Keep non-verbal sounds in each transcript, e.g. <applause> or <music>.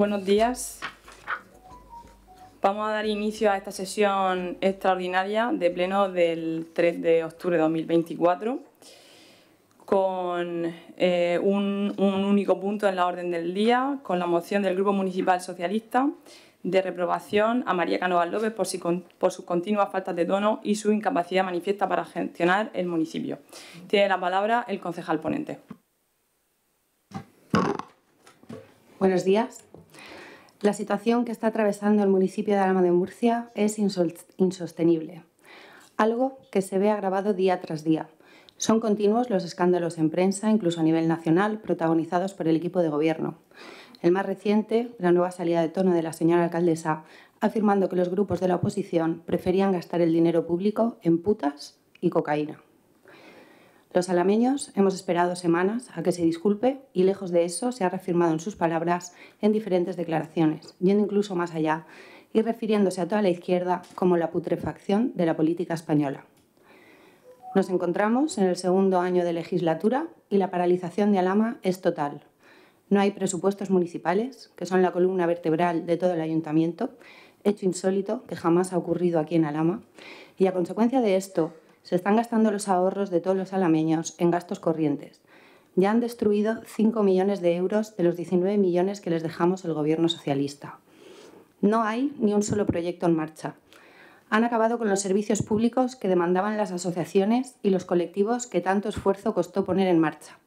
Buenos días. Vamos a dar inicio a esta sesión extraordinaria de pleno del 3 de octubre de 2024 con eh, un, único punto en la orden del día, con la moción del Grupo Municipal Socialista de reprobación a María Canoval López por, su por, sus continuas faltas de tono y su incapacidad manifiesta para gestionar el municipio. Tiene la palabra el concejal ponente. Buenos días. La situación que está atravesando el municipio de Alma de Murcia es insostenible, algo que se ve agravado día tras día. Son continuos los escándalos en prensa, incluso a nivel nacional, protagonizados por el equipo de gobierno. El más reciente, la nueva salida de tono de la señora alcaldesa, afirmando que los grupos de la oposición preferían gastar el dinero público en putas y cocaína. Los alameños hemos esperado semanas a que se disculpe y lejos de eso se ha reafirmado en sus palabras en diferentes declaraciones, yendo incluso más allá y refiriéndose a toda la izquierda como la putrefacción de la política española. Nos encontramos en el segundo año de legislatura y la paralización de Alama es total. No hay presupuestos municipales, que son la columna vertebral de todo el ayuntamiento, hecho insólito que jamás ha ocurrido aquí en Alama, y a consecuencia de esto se están gastando los ahorros de todos los alameños en gastos corrientes. Ya han destruido 5 millones de euros de los 19 millones que les dejamos el gobierno socialista. No hay ni un solo proyecto en marcha. Han acabado con los servicios públicos que demandaban las asociaciones y los colectivos que tanto esfuerzo costó poner en marcha.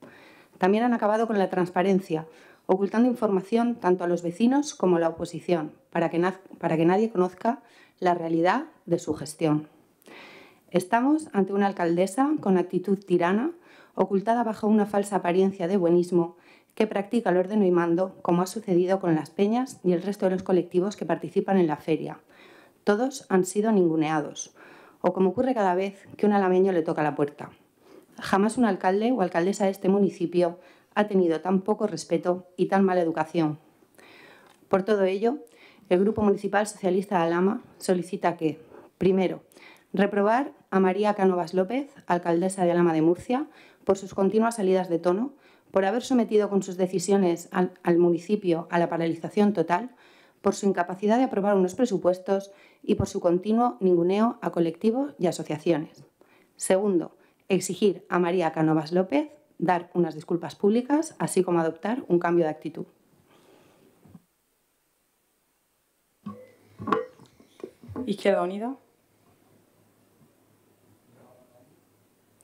También han acabado con la transparencia, ocultando información tanto a los vecinos como a la oposición, para que, para que nadie conozca la realidad de su gestión. Estamos ante una alcaldesa con actitud tirana, ocultada bajo una falsa apariencia de buenismo, que practica el orden y mando, como ha sucedido con las peñas y el resto de los colectivos que participan en la feria. Todos han sido ninguneados, o como ocurre cada vez que un alameño le toca la puerta. Jamás un alcalde o alcaldesa de este municipio ha tenido tan poco respeto y tan mala educación. Por todo ello, el Grupo Municipal Socialista de Alama solicita que, primero, Reprobar a María Canovas López, alcaldesa de Alama de Murcia, por sus continuas salidas de tono, por haber sometido con sus decisiones al, municipio a la paralización total, por su incapacidad de aprobar unos presupuestos y por su continuo ninguneo a colectivos y asociaciones. Segundo, exigir a María Canovas López dar unas disculpas públicas, así como adoptar un cambio de actitud. Izquierda Unida.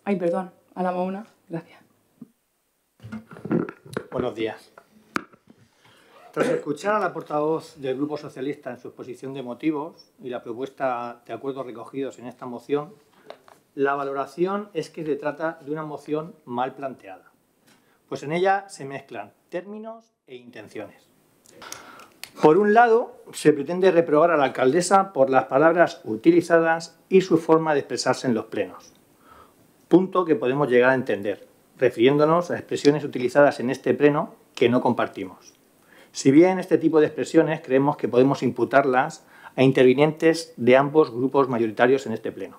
Ay, perdón, a la una. Gracias. Buenos días. Tras escuchar a la portavoz del Grupo Socialista en su exposición de motivos y la propuesta de acuerdos recogidos en esta moción, la valoración es que se trata de una moción mal planteada, pues en ella se mezclan términos e intenciones. Por un lado, se pretende reprobar a la alcaldesa por las palabras utilizadas y su forma de expresarse en los plenos punto que podemos llegar a entender, refiriéndonos a expresiones utilizadas en este pleno que no compartimos. Si bien este tipo de expresiones creemos que podemos imputarlas a intervinientes de ambos grupos mayoritarios en este pleno.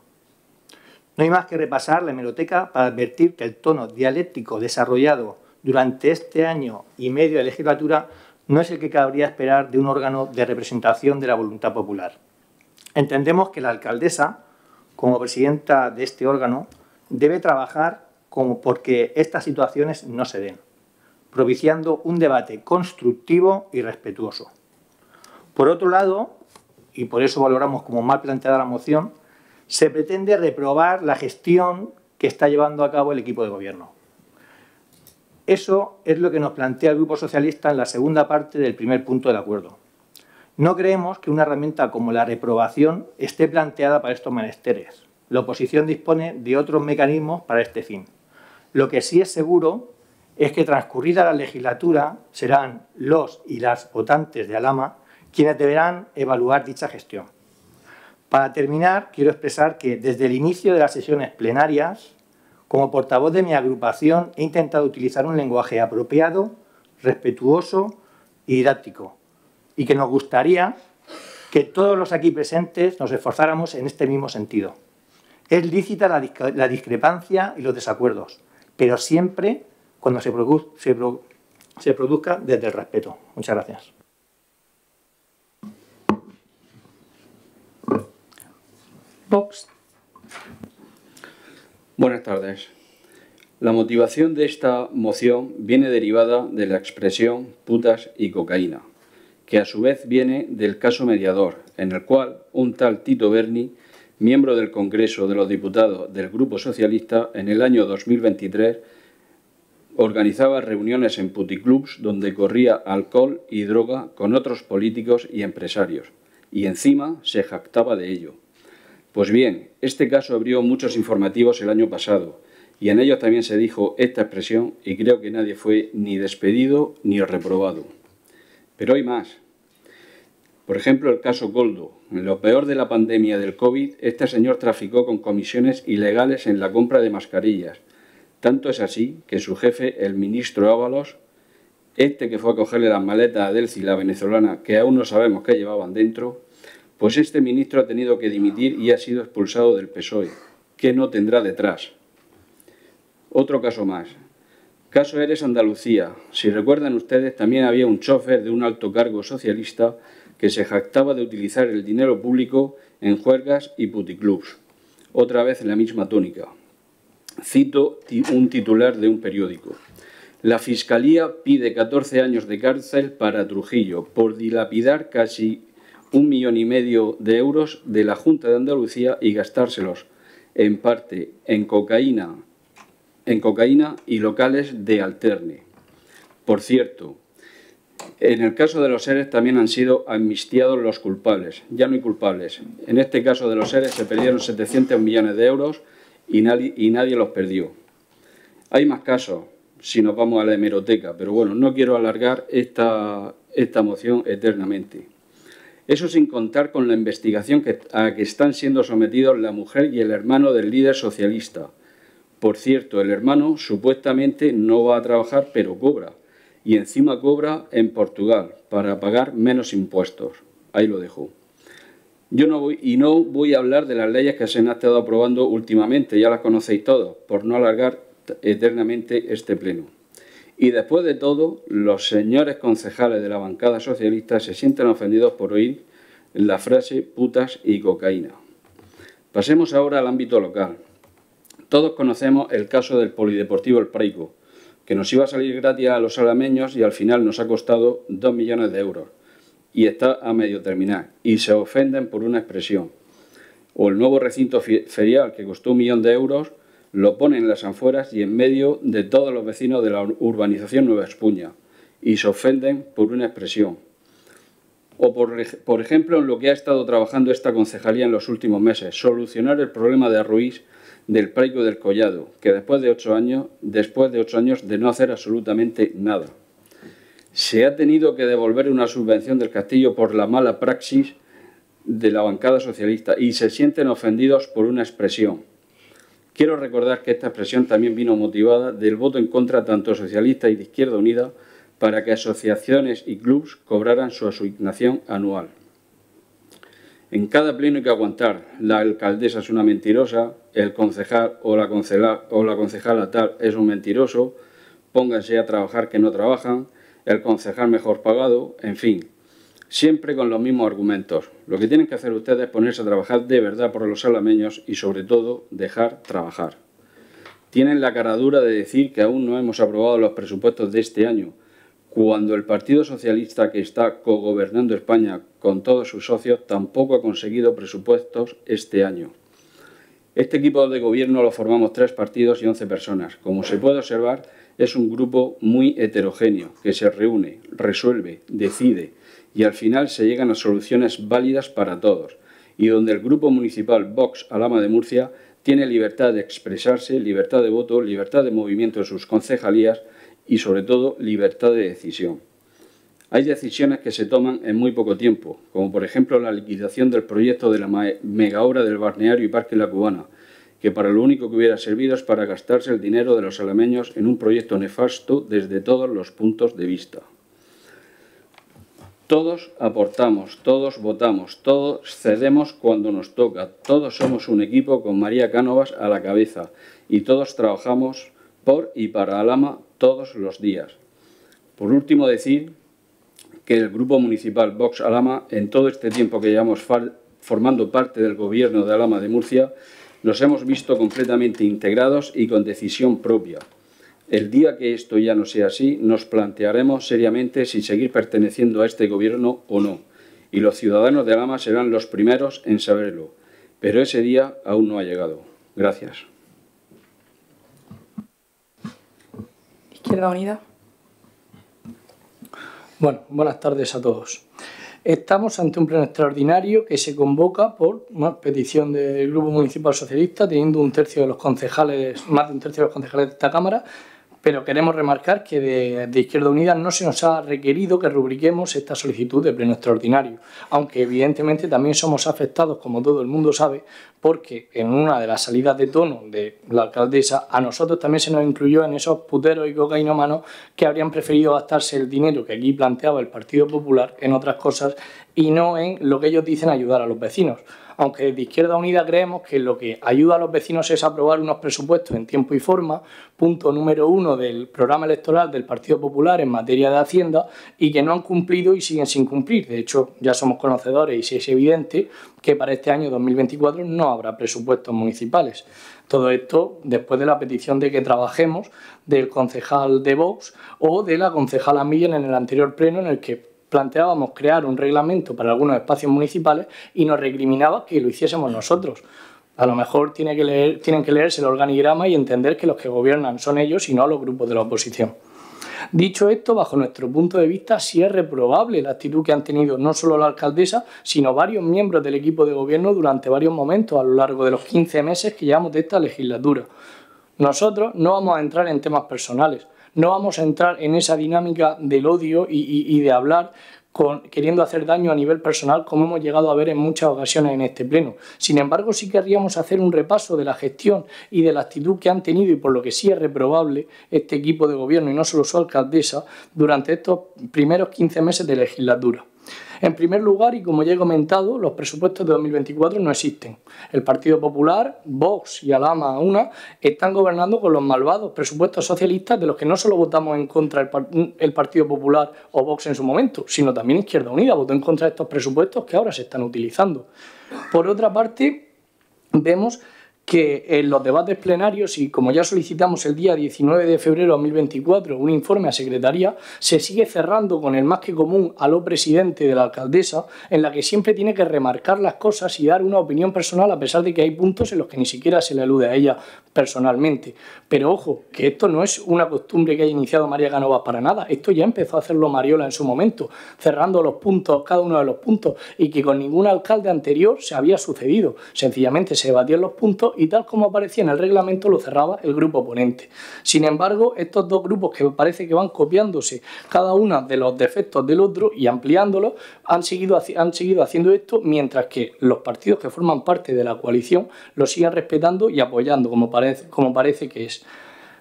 No hay más que repasar la hemeroteca para advertir que el tono dialéctico desarrollado durante este año y medio de legislatura no es el que cabría esperar de un órgano de representación de la voluntad popular. Entendemos que la alcaldesa, como presidenta de este órgano, debe trabajar como porque estas situaciones no se den, propiciando un debate constructivo y respetuoso. Por otro lado, y por eso valoramos como mal planteada la moción, se pretende reprobar la gestión que está llevando a cabo el equipo de gobierno. Eso es lo que nos plantea el Grupo Socialista en la segunda parte del primer punto del acuerdo. No creemos que una herramienta como la reprobación esté planteada para estos menesteres la oposición dispone de otros mecanismos para este fin. Lo que sí es seguro es que transcurrida la legislatura serán los y las votantes de Alama quienes deberán evaluar dicha gestión. Para terminar, quiero expresar que desde el inicio de las sesiones plenarias, como portavoz de mi agrupación, he intentado utilizar un lenguaje apropiado, respetuoso y didáctico, y que nos gustaría que todos los aquí presentes nos esforzáramos en este mismo sentido. Es lícita la, discrepancia y los desacuerdos, pero siempre cuando se, se, produzca desde el respeto. Muchas gracias. Buenas tardes. La motivación de esta moción viene derivada de la expresión putas y cocaína, que a su vez viene del caso mediador, en el cual un tal Tito Berni miembro del Congreso de los Diputados del Grupo Socialista, en el año 2023 organizaba reuniones en puticlubs donde corría alcohol y droga con otros políticos y empresarios, y encima se jactaba de ello. Pues bien, este caso abrió muchos informativos el año pasado, y en ellos también se dijo esta expresión, y creo que nadie fue ni despedido ni reprobado. Pero hay más. Por ejemplo, el caso Goldo, lo peor de la pandemia del COVID, este señor traficó con comisiones ilegales en la compra de mascarillas. Tanto es así que su jefe, el ministro Ábalos, este que fue a cogerle las maletas a Delcy, la venezolana, que aún no sabemos qué llevaban dentro, pues este ministro ha tenido que dimitir y ha sido expulsado del PSOE. que no tendrá detrás? Otro caso más. Caso Eres Andalucía. Si recuerdan ustedes, también había un chofer de un alto cargo socialista que se jactaba de utilizar el dinero público en juergas y puticlubs. Otra vez en la misma tónica. Cito un titular de un periódico. La Fiscalía pide 14 años de cárcel para Trujillo por dilapidar casi un millón y medio de euros de la Junta de Andalucía y gastárselos en parte en cocaína, en cocaína y locales de alterne. Por cierto, en el caso de los seres también han sido amnistiados los culpables. Ya no hay culpables. En este caso de los seres se perdieron 700 millones de euros y nadie, los perdió. Hay más casos si nos vamos a la hemeroteca, pero bueno, no quiero alargar esta, moción eternamente. Eso sin contar con la investigación a que están siendo sometidos la mujer y el hermano del líder socialista. Por cierto, el hermano supuestamente no va a trabajar, pero cobra y encima cobra en Portugal para pagar menos impuestos. Ahí lo dejo. Yo no voy, y no voy a hablar de las leyes que se han estado aprobando últimamente, ya las conocéis todos, por no alargar eternamente este pleno. Y después de todo, los señores concejales de la bancada socialista se sienten ofendidos por oír la frase putas y cocaína. Pasemos ahora al ámbito local. Todos conocemos el caso del polideportivo El Praico, que nos iba a salir gratis a los salameños y al final nos ha costado 2 millones de euros y está a medio terminar y se ofenden por una expresión. O el nuevo recinto ferial que costó un millón de euros lo ponen en las anfueras y en medio de todos los vecinos de la urbanización Nueva Espuña y se ofenden por una expresión. O por, ejemplo en lo que ha estado trabajando esta concejalía en los últimos meses, solucionar el problema de Ruiz del Praigo del Collado, que después de ocho años, después de ocho años de no hacer absolutamente nada. Se ha tenido que devolver una subvención del castillo por la mala praxis de la bancada socialista y se sienten ofendidos por una expresión. Quiero recordar que esta expresión también vino motivada del voto en contra tanto socialista y de Izquierda Unida para que asociaciones y clubs cobraran su asignación anual. En cada pleno hay que aguantar. La alcaldesa es una mentirosa, el concejal o la, concejala, o la concejala tal es un mentiroso, pónganse a trabajar que no trabajan, el concejal mejor pagado, en fin. Siempre con los mismos argumentos. Lo que tienen que hacer ustedes es ponerse a trabajar de verdad por los salameños y sobre todo dejar trabajar. Tienen la cara dura de decir que aún no hemos aprobado los presupuestos de este año, cuando el Partido Socialista que está cogobernando España con todos sus socios tampoco ha conseguido presupuestos este año. Este equipo de gobierno lo formamos tres partidos y once personas. Como se puede observar, es un grupo muy heterogéneo que se reúne, resuelve, decide y al final se llegan a soluciones válidas para todos y donde el grupo municipal Vox Alama de Murcia tiene libertad de expresarse, libertad de voto, libertad de movimiento en sus concejalías y sobre todo libertad de decisión. Hay decisiones que se toman en muy poco tiempo, como por ejemplo la liquidación del proyecto de la megaobra del Barneario y parque La Cubana, que para lo único que hubiera servido es para gastarse el dinero de los alameños en un proyecto nefasto desde todos los puntos de vista. Todos aportamos, todos votamos, todos cedemos cuando nos toca, todos somos un equipo con María Cánovas a la cabeza y todos trabajamos por y para Alama todos los días. Por último, decir que el Grupo Municipal Vox Alama, en todo este tiempo que llevamos formando parte del Gobierno de Alama de Murcia, nos hemos visto completamente integrados y con decisión propia. El día que esto ya no sea así, nos plantearemos seriamente si seguir perteneciendo a este Gobierno o no, y los ciudadanos de Alama serán los primeros en saberlo, pero ese día aún no ha llegado. Gracias. Izquierda Bueno, buenas tardes a todos. Estamos ante un pleno extraordinario que se convoca por una petición del Grupo Municipal Socialista, teniendo un tercio de los concejales, más de un tercio de los concejales de esta Cámara, pero queremos remarcar que de, Izquierda Unida no se nos ha requerido que rubriquemos esta solicitud de pleno extraordinario, aunque evidentemente también somos afectados, como todo el mundo sabe, porque en una de las salidas de tono de la alcaldesa, a nosotros también se nos incluyó en esos puteros y cocainomanos que habrían preferido gastarse el dinero que aquí planteaba el Partido Popular en otras cosas y no en lo que ellos dicen ayudar a los vecinos aunque desde Izquierda Unida creemos que lo que ayuda a los vecinos es aprobar unos presupuestos en tiempo y forma, punto número uno del programa electoral del Partido Popular en materia de Hacienda, y que no han cumplido y siguen sin cumplir. De hecho, ya somos conocedores y es evidente que para este año 2024 no habrá presupuestos municipales. Todo esto después de la petición de que trabajemos del concejal de Vox o de la concejala Milla en el anterior pleno en el que planteábamos crear un reglamento para algunos espacios municipales y nos recriminaba que lo hiciésemos nosotros. A lo mejor tienen que leerse el organigrama y entender que los que gobiernan son ellos y no los grupos de la oposición. Dicho esto, bajo nuestro punto de vista, sí es reprobable la actitud que han tenido no solo la alcaldesa, sino varios miembros del equipo de gobierno durante varios momentos a lo largo de los 15 meses que llevamos de esta legislatura. Nosotros no vamos a entrar en temas personales, no vamos a entrar en esa dinámica del odio y, de hablar con, queriendo hacer daño a nivel personal, como hemos llegado a ver en muchas ocasiones en este pleno. Sin embargo, sí querríamos hacer un repaso de la gestión y de la actitud que han tenido y por lo que sí es reprobable este equipo de gobierno y no solo su alcaldesa durante estos primeros quince meses de legislatura. En primer lugar, y como ya he comentado, los presupuestos de 2024 no existen. El Partido Popular, Vox y Alama Una están gobernando con los malvados presupuestos socialistas de los que no solo votamos en contra el, el Partido Popular o Vox en su momento, sino también Izquierda Unida votó en contra de estos presupuestos que ahora se están utilizando. Por otra parte, vemos que en los debates plenarios y como ya solicitamos el día 19 de febrero de 2024 un informe a Secretaría, se sigue cerrando con el más que común a lo presidente de la alcaldesa, en la que siempre tiene que remarcar las cosas y dar una opinión personal a pesar de que hay puntos en los que ni siquiera se le alude a ella personalmente. Pero ojo, que esto no es una costumbre que haya iniciado María Canovas para nada, esto ya empezó a hacerlo Mariola en su momento, cerrando los puntos, cada uno de los puntos, y que con ningún alcalde anterior se había sucedido. Sencillamente se debatían los puntos y tal como aparecía en el reglamento lo cerraba el grupo oponente. Sin embargo, estos dos grupos que parece que van copiándose cada uno de los defectos del otro y ampliándolos, han seguido, han seguido haciendo esto mientras que los partidos que forman parte de la coalición lo siguen respetando y apoyando como parece, como parece que es.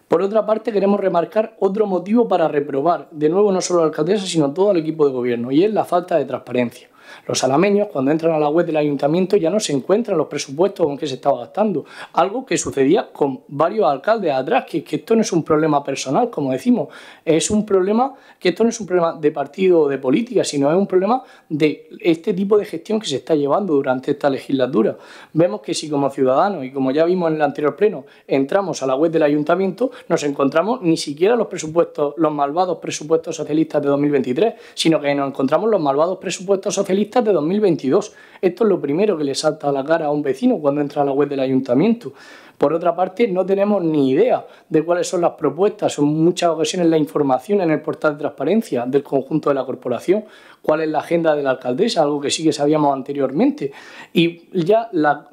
Por otra parte, queremos remarcar otro motivo para reprobar, de nuevo, no solo a la alcaldesa, sino a todo el equipo de gobierno, y es la falta de transparencia. Los alameños, cuando entran a la web del ayuntamiento, ya no se encuentran los presupuestos con que se estaba gastando. Algo que sucedía con varios alcaldes atrás, que, que esto no es un problema personal, como decimos, es un problema, que esto no es un problema de partido o de política, sino es un problema de este tipo de gestión que se está llevando durante esta legislatura. Vemos que si como ciudadanos, y como ya vimos en el anterior pleno, entramos a la web del ayuntamiento, nos encontramos ni siquiera los presupuestos, los malvados presupuestos socialistas de 2023, sino que nos encontramos los malvados presupuestos socialistas de 2022. Esto es lo primero que le salta a la cara a un vecino cuando entra a la web del ayuntamiento. Por otra parte, no tenemos ni idea de cuáles son las propuestas son muchas ocasiones la información en el portal de transparencia del conjunto de la corporación, cuál es la agenda de la alcaldesa, algo que sí que sabíamos anteriormente. Y ya la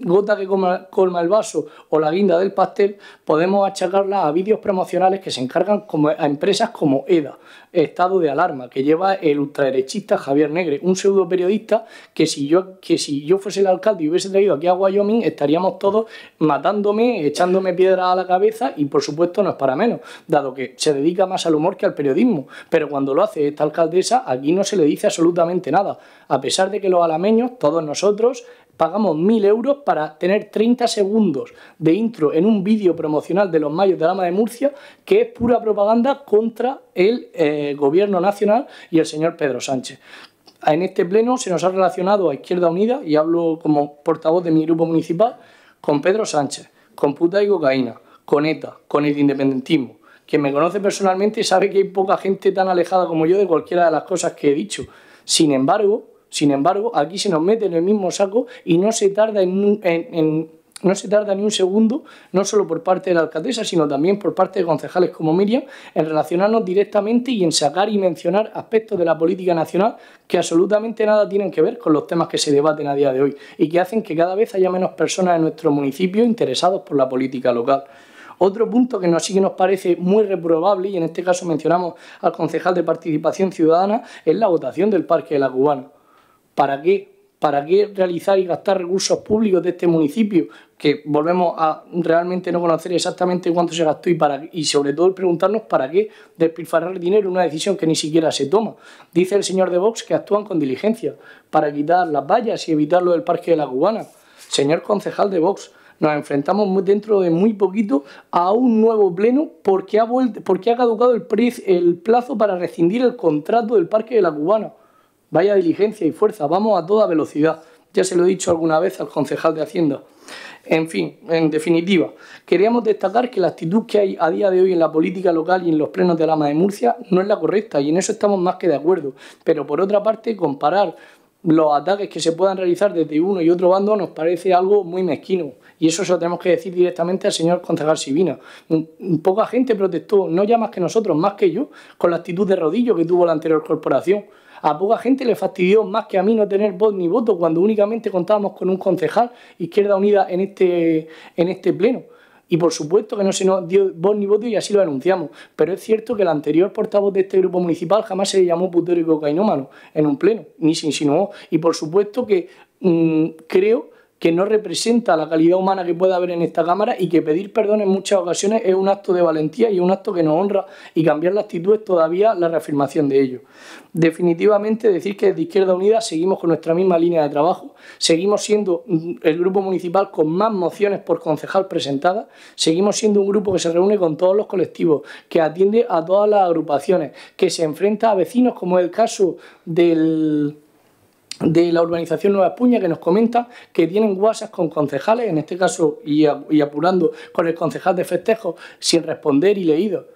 gota que colma, el vaso o la guinda del pastel, podemos achacarla a vídeos promocionales que se encargan como a empresas como EDA, Estado de Alarma, que lleva el ultraderechista Javier Negre, un pseudo periodista que si yo, que si yo fuese el alcalde y hubiese traído aquí a Wyoming, estaríamos todos matándome, echándome piedras a la cabeza y por supuesto no es para menos, dado que se dedica más al humor que al periodismo. Pero cuando lo hace esta alcaldesa, aquí no se le dice absolutamente nada, a pesar de que los alameños, todos nosotros, pagamos 1000 euros para tener 30 segundos de intro en un vídeo promocional de los mayos de la Lama de Murcia, que es pura propaganda contra el eh, gobierno nacional y el señor Pedro Sánchez. En este pleno se nos ha relacionado a Izquierda Unida, y hablo como portavoz de mi grupo municipal, con Pedro Sánchez, con puta y cocaína, con ETA, con el independentismo. Quien me conoce personalmente sabe que hay poca gente tan alejada como yo de cualquiera de las cosas que he dicho. Sin embargo, sin embargo, aquí se nos mete en el mismo saco y no se tarda no se tarda ni un segundo, no solo por parte de la alcaldesa, sino también por parte de concejales como Miriam, en relacionarnos directamente y en sacar y mencionar aspectos de la política nacional que absolutamente nada tienen que ver con los temas que se debaten a día de hoy y que hacen que cada vez haya menos personas en nuestro municipio interesados por la política local. Otro punto que nos, sí que nos parece muy reprobable, y en este caso mencionamos al concejal de Participación Ciudadana, es la votación del Parque de la Cubana ¿Para qué? ¿Para qué realizar y gastar recursos públicos de este municipio? Que volvemos a realmente no conocer exactamente cuánto se gastó y, para, y sobre todo preguntarnos para qué despilfarrar dinero en una decisión que ni siquiera se toma. Dice el señor de Vox que actúan con diligencia para quitar las vallas y evitar lo del Parque de la Cubana. Señor concejal de Vox, nos enfrentamos dentro de muy poquito a un nuevo pleno porque ha, caducado el, el plazo para rescindir el contrato del Parque de la Cubana. Vaya diligencia y fuerza, vamos a toda velocidad. Ya se lo he dicho alguna vez al concejal de Hacienda. En fin, en definitiva, queríamos destacar que la actitud que hay a día de hoy en la política local y en los plenos de ama de Murcia no es la correcta y en eso estamos más que de acuerdo. Pero por otra parte, comparar los ataques que se puedan realizar desde uno y otro bando nos parece algo muy mezquino. Y eso se lo tenemos que decir directamente al señor concejal Sivina. Poca gente protestó, no ya más que nosotros, más que yo, con la actitud de rodillo que tuvo la anterior corporación. A poca gente le fastidió más que a mí no tener voz ni voto cuando únicamente contábamos con un concejal Izquierda Unida en este, en este pleno. Y por supuesto que no se nos dio voz ni voto y así lo anunciamos. Pero es cierto que el anterior portavoz de este grupo municipal jamás se le llamó putero y cocainómano en un pleno, ni se insinuó. Y por supuesto que mm, creo que no representa la calidad humana que pueda haber en esta Cámara y que pedir perdón en muchas ocasiones es un acto de valentía y un acto que nos honra y cambiar la actitud es todavía la reafirmación de ello. Definitivamente decir que desde Izquierda Unida seguimos con nuestra misma línea de trabajo, seguimos siendo el grupo municipal con más mociones por concejal presentadas, seguimos siendo un grupo que se reúne con todos los colectivos, que atiende a todas las agrupaciones, que se enfrenta a vecinos como es el caso del de la urbanización Nueva Espuña que nos comenta que tienen guasas con concejales, en este caso y, apurando con el concejal de festejo sin responder y leído.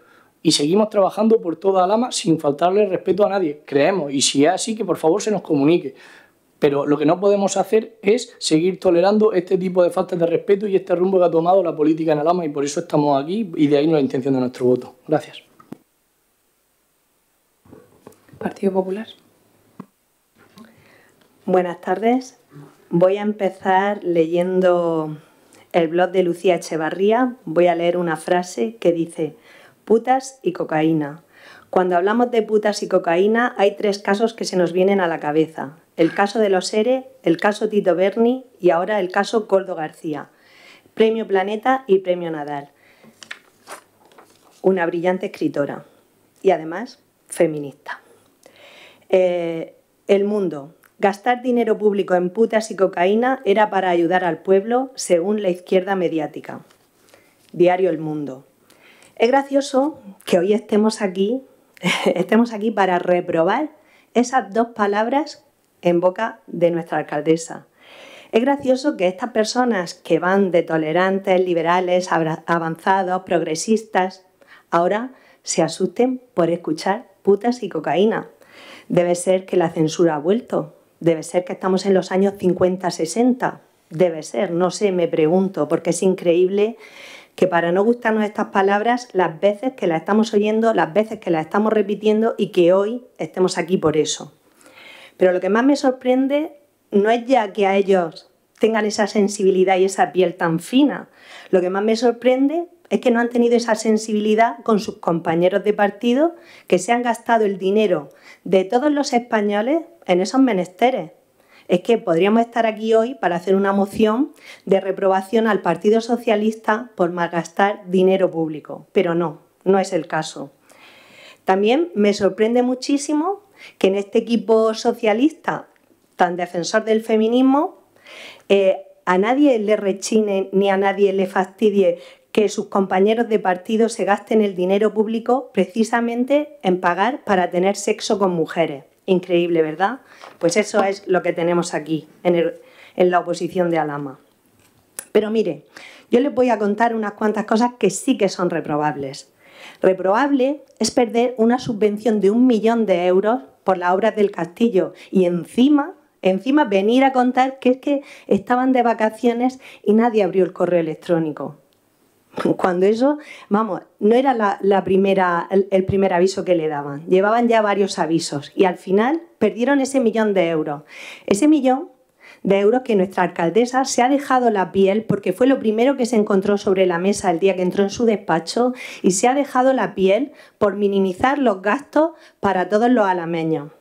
Y seguimos trabajando por toda Alama sin faltarle respeto a nadie, creemos, y si es así que por favor se nos comunique. Pero lo que no podemos hacer es seguir tolerando este tipo de faltas de respeto y este rumbo que ha tomado la política en Alama y por eso estamos aquí y de ahí la intención de nuestro voto. Gracias. Partido Popular. Buenas tardes. Voy a empezar leyendo el blog de Lucía Echevarría. Voy a leer una frase que dice, putas y cocaína. Cuando hablamos de putas y cocaína hay tres casos que se nos vienen a la cabeza. El caso de los ERE, el caso Tito Berni y ahora el caso Coldo García. Premio Planeta y Premio Nadal. Una brillante escritora y además feminista. Eh, el mundo, Gastar dinero público en putas y cocaína era para ayudar al pueblo, según la izquierda mediática. Diario El Mundo. Es gracioso que hoy estemos aquí, <laughs> estemos aquí para reprobar esas dos palabras en boca de nuestra alcaldesa. Es gracioso que estas personas que van de tolerantes, liberales, avanzados, progresistas, ahora se asusten por escuchar putas y cocaína. Debe ser que la censura ha vuelto, Debe ser que estamos en los años 50, 60. Debe ser, no sé, me pregunto, porque es increíble que para no gustarnos estas palabras, las veces que las estamos oyendo, las veces que las estamos repitiendo y que hoy estemos aquí por eso. Pero lo que más me sorprende no es ya que a ellos tengan esa sensibilidad y esa piel tan fina. Lo que más me sorprende es que no han tenido esa sensibilidad con sus compañeros de partido que se han gastado el dinero de todos los españoles en esos menesteres. Es que podríamos estar aquí hoy para hacer una moción de reprobación al Partido Socialista por malgastar dinero público, pero no, no es el caso. También me sorprende muchísimo que en este equipo socialista tan defensor del feminismo eh, a nadie le rechine ni a nadie le fastidie que sus compañeros de partido se gasten el dinero público precisamente en pagar para tener sexo con mujeres. Increíble, ¿verdad? Pues eso es lo que tenemos aquí, en, la oposición de Alama. Pero mire, yo les voy a contar unas cuantas cosas que sí que son reprobables. Reprobable es perder una subvención de un millón de euros por las obras del castillo y encima, encima venir a contar que es que estaban de vacaciones y nadie abrió el correo electrónico. <laughs> cuando eso, vamos, no era la, primera, el, primer aviso que le daban, llevaban ya varios avisos y al final perdieron ese millón de euros. Ese millón de euros que nuestra alcaldesa se ha dejado la piel porque fue lo primero que se encontró sobre la mesa el día que entró en su despacho y se ha dejado la piel por minimizar los gastos para todos los alameños.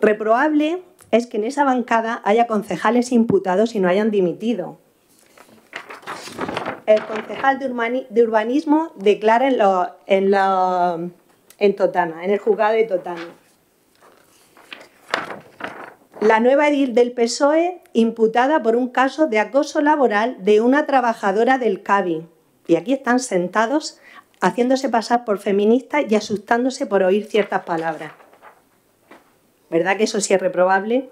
Reprobable es que en esa bancada haya concejales imputados y no hayan dimitido el concejal de, urbanismo declara en, en, en Totana, en el juzgado de Totana. La nueva edil del PSOE imputada por un caso de acoso laboral de una trabajadora del CABI. Y aquí están sentados haciéndose pasar por feministas y asustándose por oír ciertas palabras. ¿Verdad que eso sí es reprobable?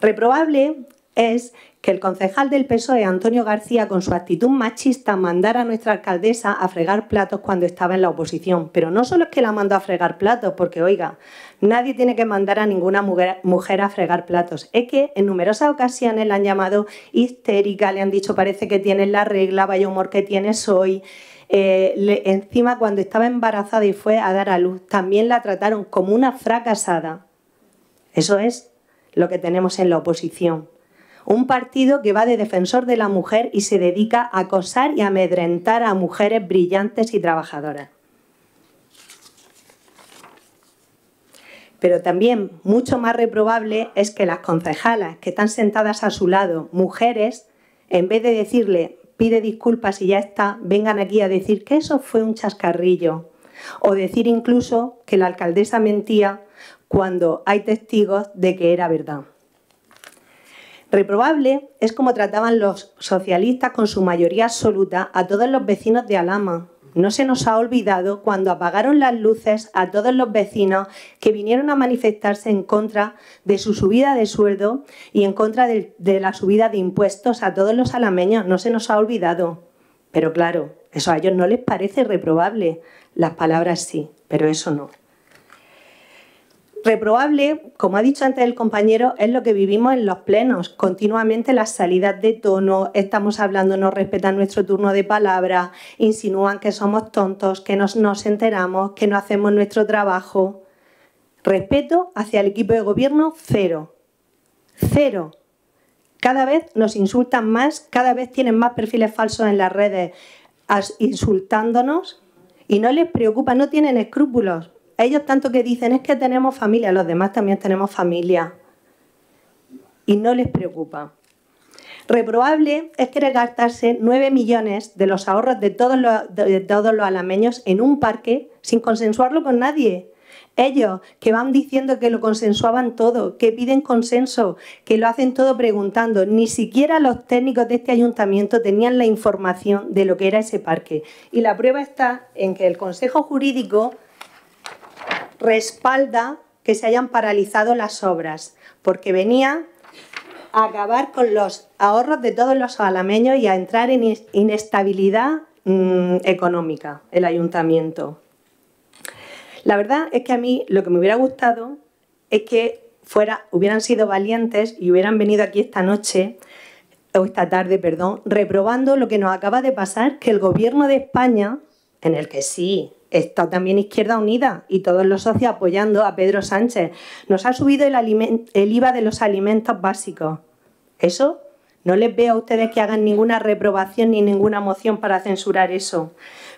Reprobable es que el concejal del PSOE, Antonio García, con su actitud machista, mandara a nuestra alcaldesa a fregar platos cuando estaba en la oposición. Pero no solo es que la mandó a fregar platos, porque, oiga, nadie tiene que mandar a ninguna mujer, a fregar platos. Es que en numerosas ocasiones la han llamado histérica, le han dicho parece que tienes la regla, vaya humor que tienes hoy. Eh, encima, cuando estaba embarazada y fue a dar a luz, también la trataron como una fracasada. Eso es lo que tenemos en la oposición un partido que va de defensor de la mujer y se dedica a acosar y amedrentar a mujeres brillantes y trabajadoras. Pero también mucho más reprobable es que las concejalas que están sentadas a su lado, mujeres, en vez de decirle pide disculpas y ya está, vengan aquí a decir que eso fue un chascarrillo. O decir incluso que la alcaldesa mentía cuando hay testigos de que era verdad. Reprobable es como trataban los socialistas con su mayoría absoluta a todos los vecinos de Alama. No se nos ha olvidado cuando apagaron las luces a todos los vecinos que vinieron a manifestarse en contra de su subida de sueldo y en contra de, de la subida de impuestos a todos los alameños. No se nos ha olvidado. Pero claro, eso a ellos no les parece reprobable. Las palabras sí, pero eso no. Reprobable, como ha dicho antes el compañero, es lo que vivimos en los plenos, continuamente las salidas de tono, estamos hablando, no respetan nuestro turno de palabra, insinúan que somos tontos, que nos, nos enteramos, que no hacemos nuestro trabajo. Respeto hacia el equipo de gobierno, cero. Cero. Cada vez nos insultan más, cada vez tienen más perfiles falsos en las redes insultándonos y no les preocupa, no tienen escrúpulos ellos tanto que dicen es que tenemos familia, los demás también tenemos familia. Y no les preocupa. Reprobable es que gastarse 9 millones de los ahorros de todos los, de todos los alameños en un parque sin consensuarlo con nadie. Ellos que van diciendo que lo consensuaban todo, que piden consenso, que lo hacen todo preguntando. Ni siquiera los técnicos de este ayuntamiento tenían la información de lo que era ese parque. Y la prueba está en que el Consejo Jurídico respalda que se hayan paralizado las obras, porque venía a acabar con los ahorros de todos los alameños y a entrar en inestabilidad mm, económica el ayuntamiento. La verdad es que a mí lo que me hubiera gustado es que fuera, hubieran sido valientes y hubieran venido aquí esta noche o esta tarde, perdón, reprobando lo que nos acaba de pasar, que el gobierno de España, en el que sí está también Izquierda Unida y todos los socios apoyando a Pedro Sánchez. Nos ha subido el, IVA de los alimentos básicos. Eso no les veo a ustedes que hagan ninguna reprobación ni ninguna moción para censurar eso.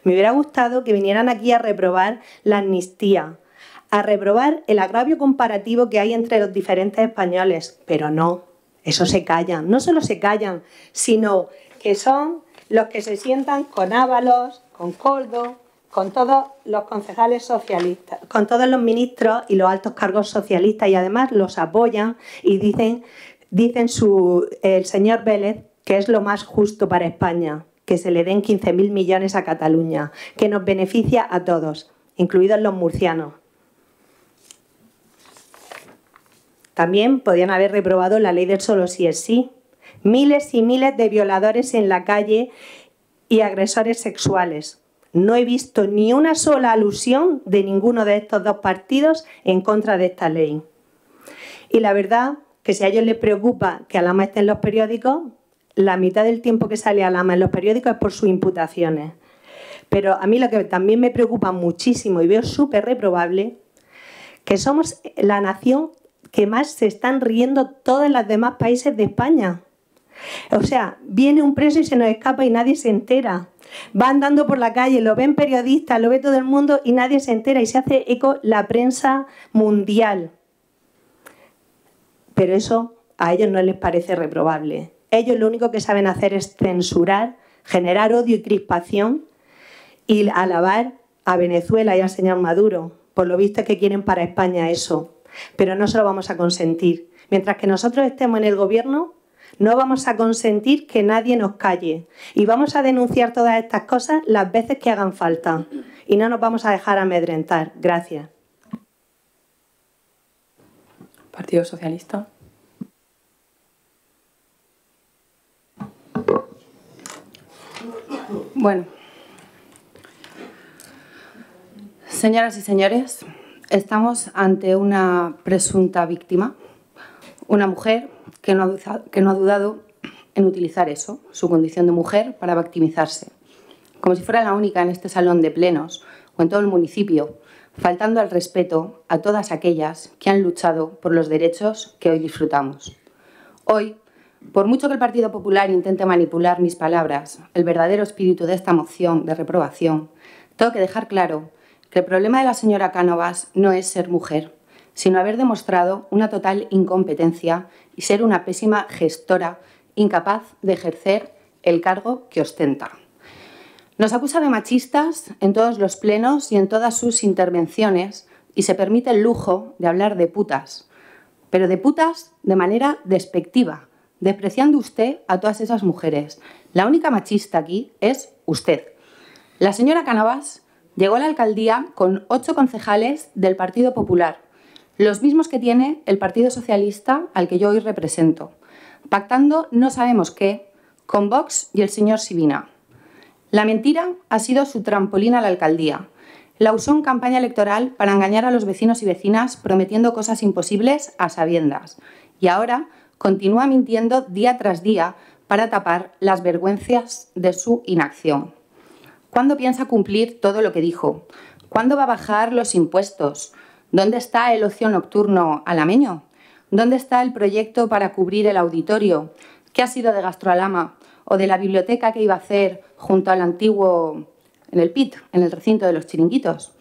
Me hubiera gustado que vinieran aquí a reprobar la amnistía, a reprobar el agravio comparativo que hay entre los diferentes españoles, pero no, eso se callan. No solo se callan, sino que son los que se sientan con Ábalos, con Coldo, con todos los concejales socialistas, con todos los ministros y los altos cargos socialistas y además los apoyan y dicen, dicen el señor Vélez que es lo más justo para España, que se le den 15.000 millones a Cataluña, que nos beneficia a todos, incluidos los murcianos. También podían haber reprobado la ley del solo si es sí. Miles y miles de violadores en la calle y agresores sexuales, no he visto ni una sola alusión de ninguno de estos dos partidos en contra de esta ley. Y la verdad que si a ellos les preocupa que Alama esté en los periódicos, la mitad del tiempo que sale Alama en los periódicos es por sus imputaciones. Pero a mí lo que también me preocupa muchísimo y veo súper reprobable, que somos la nación que más se están riendo todos los demás países de España. O sea, viene un preso y se nos escapa y nadie se entera. Van dando por la calle, lo ven periodistas, lo ve todo el mundo y nadie se entera y se hace eco la prensa mundial. Pero eso a ellos no les parece reprobable. Ellos lo único que saben hacer es censurar, generar odio y crispación y alabar a Venezuela y al señor Maduro. Por lo visto es que quieren para España eso. Pero no se lo vamos a consentir. Mientras que nosotros estemos en el gobierno, no vamos a consentir que nadie nos calle y vamos a denunciar todas estas cosas las veces que hagan falta y no nos vamos a dejar amedrentar. Gracias. Partido Socialista. Bueno. Señoras y señores, estamos ante una presunta víctima, una mujer que no, ha, dudado en utilizar eso, su condición de mujer, para victimizarse. Como si fuera la única en este salón de plenos o en todo el municipio, faltando al respeto a todas aquellas que han luchado por los derechos que hoy disfrutamos. Hoy, por mucho que el Partido Popular intente manipular mis palabras, el verdadero espíritu de esta moción de reprobación, tengo que dejar claro que el problema de la señora Cánovas no es ser mujer, sino haber demostrado una total incompetencia y ser una pésima gestora incapaz de ejercer el cargo que ostenta. Nos acusa de machistas en todos los plenos y en todas sus intervenciones y se permite el lujo de hablar de putas, pero de putas de manera despectiva, despreciando usted a todas esas mujeres. La única machista aquí es usted. La señora Canavas llegó a la alcaldía con ocho concejales del Partido Popular los mismos que tiene el Partido Socialista al que yo hoy represento, pactando no sabemos qué con Vox y el señor Sibina. La mentira ha sido su trampolín a la alcaldía. La usó en campaña electoral para engañar a los vecinos y vecinas prometiendo cosas imposibles a sabiendas. Y ahora continúa mintiendo día tras día para tapar las vergüenzas de su inacción. ¿Cuándo piensa cumplir todo lo que dijo? ¿Cuándo va a bajar los impuestos? ¿Dónde está el ocio nocturno alameño? ¿Dónde está el proyecto para cubrir el auditorio? ¿Qué ha sido de Gastroalama o de la biblioteca que iba a hacer junto al antiguo, en el PIT, en el recinto de los chiringuitos?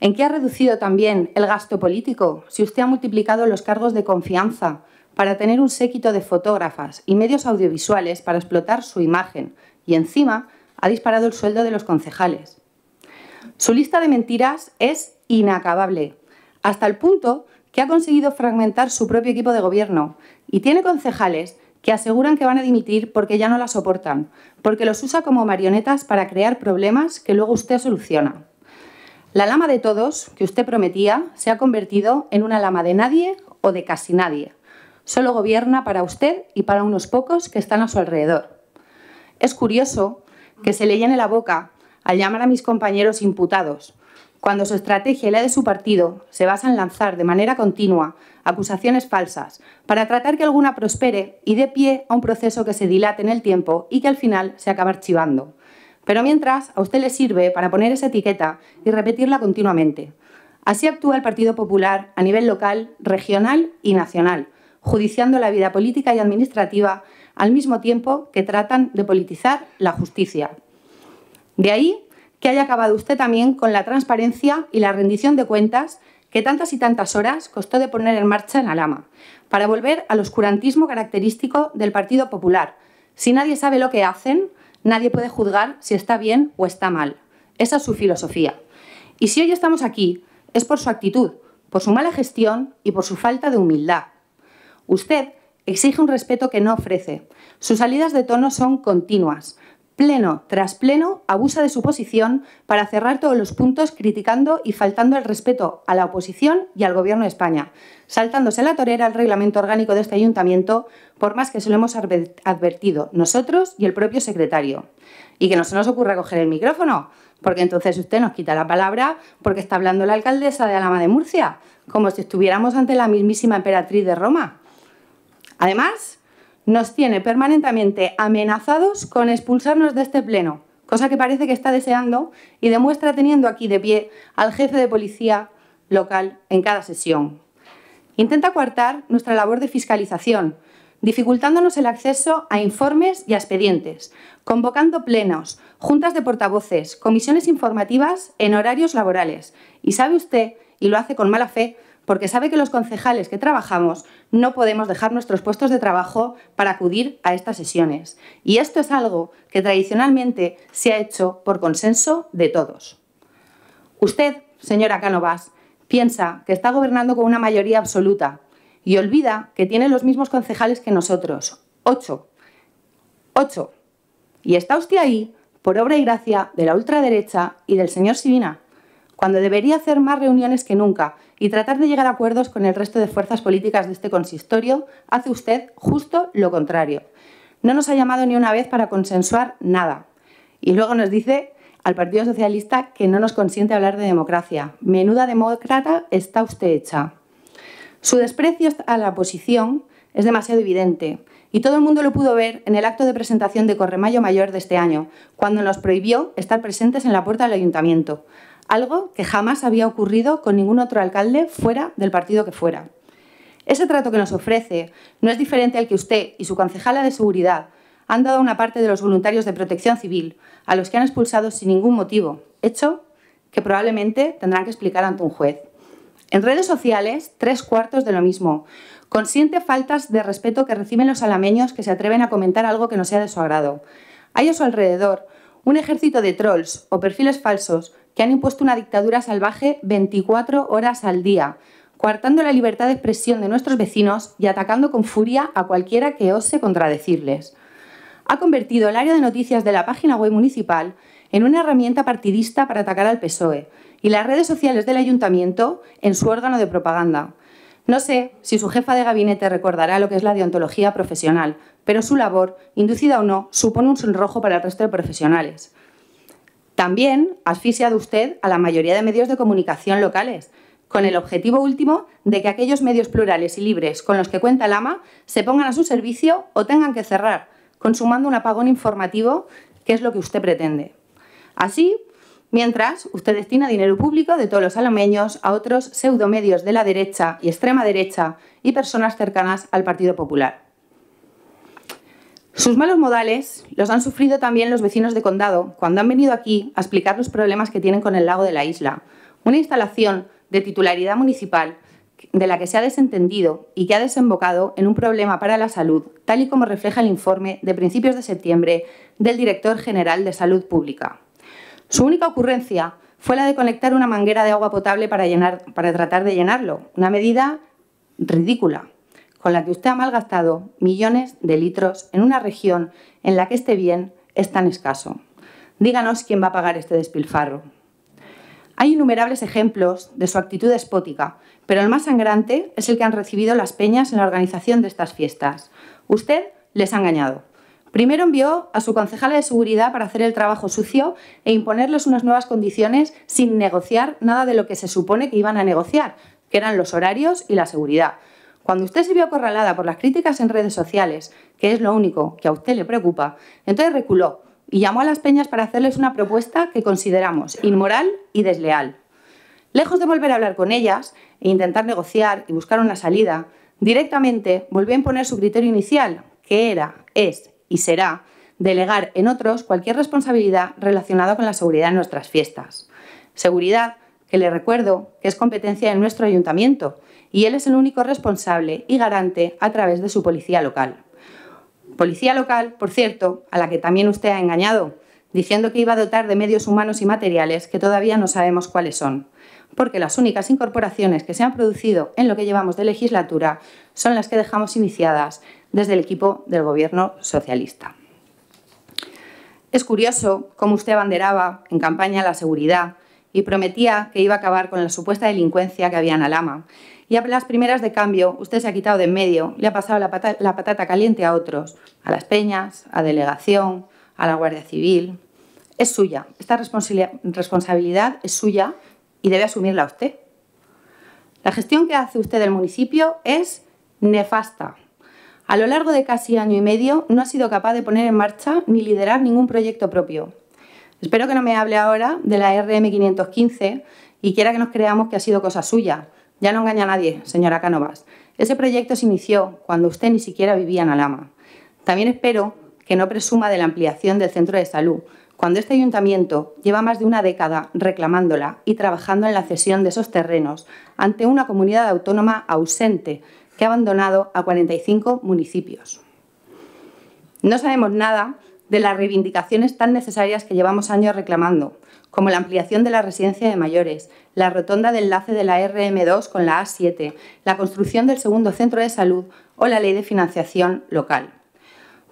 ¿En qué ha reducido también el gasto político? Si usted ha multiplicado los cargos de confianza para tener un séquito de fotógrafas y medios audiovisuales para explotar su imagen y encima ha disparado el sueldo de los concejales. Su lista de mentiras es inacabable hasta el punto que ha conseguido fragmentar su propio equipo de gobierno y tiene concejales que aseguran que van a dimitir porque ya no la soportan, porque los usa como marionetas para crear problemas que luego usted soluciona. La lama de todos que usted prometía se ha convertido en una lama de nadie o de casi nadie. Solo gobierna para usted y para unos pocos que están a su alrededor. Es curioso que se le llene la boca al llamar a mis compañeros imputados, cuando su estrategia y la de su partido se basa en lanzar de manera continua acusaciones falsas para tratar que alguna prospere y dé pie a un proceso que se dilate en el tiempo y que al final se acaba archivando. Pero mientras, a usted le sirve para poner esa etiqueta y repetirla continuamente. Así actúa el Partido Popular a nivel local, regional y nacional, judiciando la vida política y administrativa al mismo tiempo que tratan de politizar la justicia. De ahí que haya acabado usted también con la transparencia y la rendición de cuentas que tantas y tantas horas costó de poner en marcha en Alama, para volver al oscurantismo característico del Partido Popular. Si nadie sabe lo que hacen, nadie puede juzgar si está bien o está mal. Esa es su filosofía. Y si hoy estamos aquí, es por su actitud, por su mala gestión y por su falta de humildad. Usted exige un respeto que no ofrece. Sus salidas de tono son continuas pleno tras pleno, abusa de su posición para cerrar todos los puntos criticando y faltando el respeto a la oposición y al Gobierno de España, saltándose la torera al reglamento orgánico de este ayuntamiento, por más que se lo hemos advertido nosotros y el propio secretario. Y que no se nos ocurra coger el micrófono, porque entonces usted nos quita la palabra porque está hablando la alcaldesa de Alama de Murcia, como si estuviéramos ante la mismísima emperatriz de Roma. Además, nos tiene permanentemente amenazados con expulsarnos de este pleno, cosa que parece que está deseando y demuestra teniendo aquí de pie al jefe de policía local en cada sesión. Intenta coartar nuestra labor de fiscalización, dificultándonos el acceso a informes y a expedientes, convocando plenos, juntas de portavoces, comisiones informativas en horarios laborales. Y sabe usted, y lo hace con mala fe, porque sabe que los concejales que trabajamos no podemos dejar nuestros puestos de trabajo para acudir a estas sesiones. Y esto es algo que tradicionalmente se ha hecho por consenso de todos. Usted, señora Canovas, piensa que está gobernando con una mayoría absoluta y olvida que tiene los mismos concejales que nosotros, ocho. Ocho. Y está usted ahí por obra y gracia de la ultraderecha y del señor Sivina, cuando debería hacer más reuniones que nunca y tratar de llegar a acuerdos con el resto de fuerzas políticas de este consistorio, hace usted justo lo contrario. No nos ha llamado ni una vez para consensuar nada. Y luego nos dice al Partido Socialista que no nos consiente hablar de democracia. Menuda demócrata está usted hecha. Su desprecio a la oposición es demasiado evidente y todo el mundo lo pudo ver en el acto de presentación de Corremayo Mayor de este año, cuando nos prohibió estar presentes en la puerta del ayuntamiento algo que jamás había ocurrido con ningún otro alcalde fuera del partido que fuera. Ese trato que nos ofrece no es diferente al que usted y su concejala de seguridad han dado a una parte de los voluntarios de protección civil, a los que han expulsado sin ningún motivo, hecho que probablemente tendrán que explicar ante un juez. En redes sociales, tres cuartos de lo mismo. Consiente faltas de respeto que reciben los alameños que se atreven a comentar algo que no sea de su agrado. Hay a su alrededor un ejército de trolls o perfiles falsos que han impuesto una dictadura salvaje 24 horas al día, coartando la libertad de expresión de nuestros vecinos y atacando con furia a cualquiera que ose contradecirles. Ha convertido el área de noticias de la página web municipal en una herramienta partidista para atacar al PSOE y las redes sociales del ayuntamiento en su órgano de propaganda. No sé si su jefa de gabinete recordará lo que es la deontología profesional, pero su labor, inducida o no, supone un sonrojo para el resto de profesionales. También ha asfixiado usted a la mayoría de medios de comunicación locales, con el objetivo último de que aquellos medios plurales y libres con los que cuenta el AMA se pongan a su servicio o tengan que cerrar, consumando un apagón informativo, que es lo que usted pretende. Así, mientras usted destina dinero público de todos los alomeños a otros pseudomedios de la derecha y extrema derecha y personas cercanas al Partido Popular. Sus malos modales los han sufrido también los vecinos de condado cuando han venido aquí a explicar los problemas que tienen con el lago de la isla, una instalación de titularidad municipal de la que se ha desentendido y que ha desembocado en un problema para la salud, tal y como refleja el informe de principios de septiembre del director general de Salud Pública. Su única ocurrencia fue la de conectar una manguera de agua potable para, para tratar de llenarlo, una medida ridícula con la que usted ha malgastado millones de litros en una región en la que este bien es tan escaso. Díganos quién va a pagar este despilfarro. Hay innumerables ejemplos de su actitud despótica, pero el más sangrante es el que han recibido las peñas en la organización de estas fiestas. Usted les ha engañado. Primero envió a su concejala de seguridad para hacer el trabajo sucio e imponerles unas nuevas condiciones sin negociar nada de lo que se supone que iban a negociar, que eran los horarios y la seguridad. Cuando usted se vio acorralada por las críticas en redes sociales, que es lo único que a usted le preocupa, entonces reculó y llamó a las peñas para hacerles una propuesta que consideramos inmoral y desleal. Lejos de volver a hablar con ellas e intentar negociar y buscar una salida, directamente volvió a imponer su criterio inicial, que era, es y será delegar en otros cualquier responsabilidad relacionada con la seguridad en nuestras fiestas. Seguridad que le recuerdo que es competencia de nuestro ayuntamiento y él es el único responsable y garante a través de su policía local. Policía local, por cierto, a la que también usted ha engañado, diciendo que iba a dotar de medios humanos y materiales que todavía no sabemos cuáles son, porque las únicas incorporaciones que se han producido en lo que llevamos de legislatura son las que dejamos iniciadas desde el equipo del Gobierno socialista. Es curioso cómo usted abanderaba en campaña la seguridad y prometía que iba a acabar con la supuesta delincuencia que había en Alama, y a las primeras de cambio, usted se ha quitado de en medio, le ha pasado la, patata caliente a otros, a las peñas, a delegación, a la Guardia Civil. Es suya, esta responsabilidad es suya y debe asumirla usted. La gestión que hace usted del municipio es nefasta. A lo largo de casi año y medio no ha sido capaz de poner en marcha ni liderar ningún proyecto propio. Espero que no me hable ahora de la RM515 y quiera que nos creamos que ha sido cosa suya, ya no engaña a nadie, señora Cánovas. Ese proyecto se inició cuando usted ni siquiera vivía en Alama. También espero que no presuma de la ampliación del centro de salud, cuando este ayuntamiento lleva más de una década reclamándola y trabajando en la cesión de esos terrenos ante una comunidad autónoma ausente que ha abandonado a 45 municipios. No sabemos nada de las reivindicaciones tan necesarias que llevamos años reclamando, como la ampliación de la residencia de mayores, la rotonda de enlace de la RM2 con la A7, la construcción del segundo centro de salud o la ley de financiación local.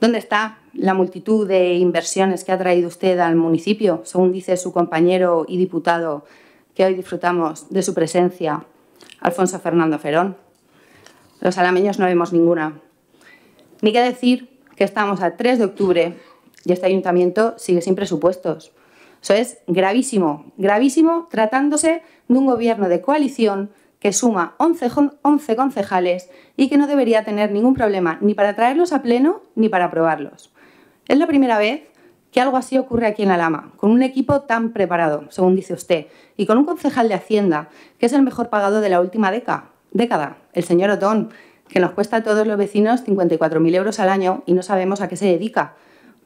¿Dónde está la multitud de inversiones que ha traído usted al municipio, según dice su compañero y diputado que hoy disfrutamos de su presencia, Alfonso Fernando Ferón? Los alameños no vemos ninguna. Ni que decir que estamos a 3 de octubre y este ayuntamiento sigue sin presupuestos eso es gravísimo, gravísimo tratándose de un gobierno de coalición que suma 11, concejales y que no debería tener ningún problema ni para traerlos a pleno ni para aprobarlos. Es la primera vez que algo así ocurre aquí en La Lama, con un equipo tan preparado, según dice usted, y con un concejal de Hacienda que es el mejor pagado de la última década, década el señor Otón, que nos cuesta a todos los vecinos 54.000 euros al año y no sabemos a qué se dedica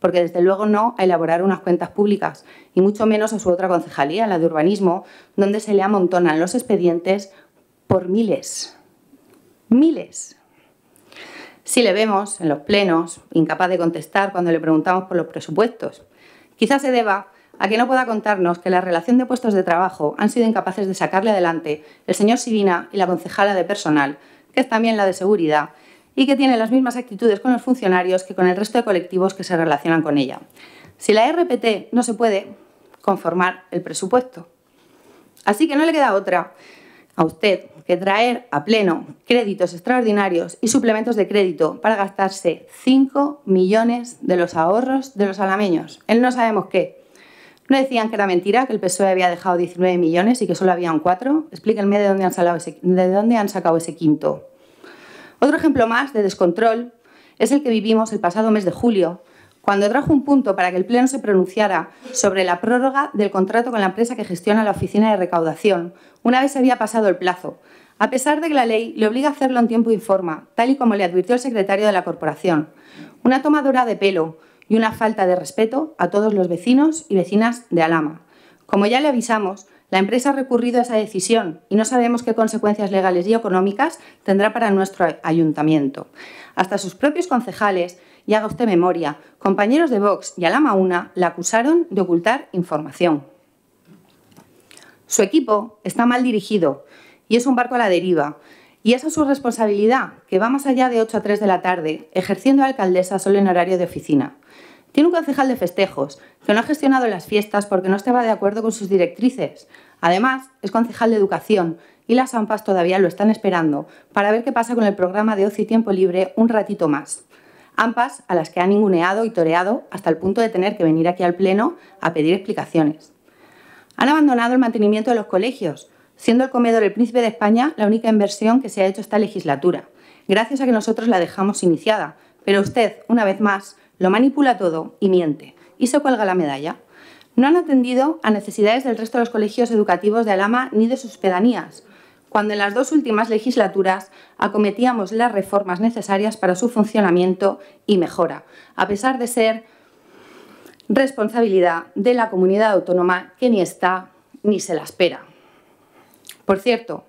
porque desde luego no a elaborar unas cuentas públicas, y mucho menos a su otra concejalía, la de urbanismo, donde se le amontonan los expedientes por miles. Miles. Si le vemos en los plenos, incapaz de contestar cuando le preguntamos por los presupuestos, quizás se deba a que no pueda contarnos que la relación de puestos de trabajo han sido incapaces de sacarle adelante el señor Sivina y la concejala de personal, que es también la de seguridad, y que tiene las mismas actitudes con los funcionarios que con el resto de colectivos que se relacionan con ella. Si la RPT no se puede conformar el presupuesto. Así que no le queda otra a usted que traer a pleno créditos extraordinarios y suplementos de crédito para gastarse 5 millones de los ahorros de los alameños. Él no sabemos qué. ¿No decían que era mentira, que el PSOE había dejado 19 millones y que solo habían 4? Explíquenme de dónde han, de dónde han sacado ese quinto. Otro ejemplo más de descontrol es el que vivimos el pasado mes de julio, cuando trajo un punto para que el Pleno se pronunciara sobre la prórroga del contrato con la empresa que gestiona la oficina de recaudación, una vez se había pasado el plazo, a pesar de que la ley le obliga a hacerlo en tiempo y forma, tal y como le advirtió el secretario de la corporación. Una tomadura de pelo y una falta de respeto a todos los vecinos y vecinas de Alama. Como ya le avisamos, la empresa ha recurrido a esa decisión y no sabemos qué consecuencias legales y económicas tendrá para nuestro ayuntamiento. Hasta sus propios concejales, y haga usted memoria, compañeros de Vox y Alama Una la acusaron de ocultar información. Su equipo está mal dirigido y es un barco a la deriva. Y esa es su responsabilidad, que va más allá de 8 a 3 de la tarde, ejerciendo alcaldesa solo en horario de oficina. Tiene un concejal de festejos, que no ha gestionado las fiestas porque no estaba de acuerdo con sus directrices. Además, es concejal de educación y las AMPAs todavía lo están esperando para ver qué pasa con el programa de ocio y tiempo libre un ratito más. AMPAs a las que han ninguneado y toreado hasta el punto de tener que venir aquí al Pleno a pedir explicaciones. Han abandonado el mantenimiento de los colegios, siendo el comedor El Príncipe de España la única inversión que se ha hecho esta legislatura, gracias a que nosotros la dejamos iniciada. Pero usted, una vez más, lo manipula todo y miente, y se cuelga la medalla. No han atendido a necesidades del resto de los colegios educativos de Alama ni de sus pedanías, cuando en las dos últimas legislaturas acometíamos las reformas necesarias para su funcionamiento y mejora, a pesar de ser responsabilidad de la comunidad autónoma que ni está ni se la espera. Por cierto,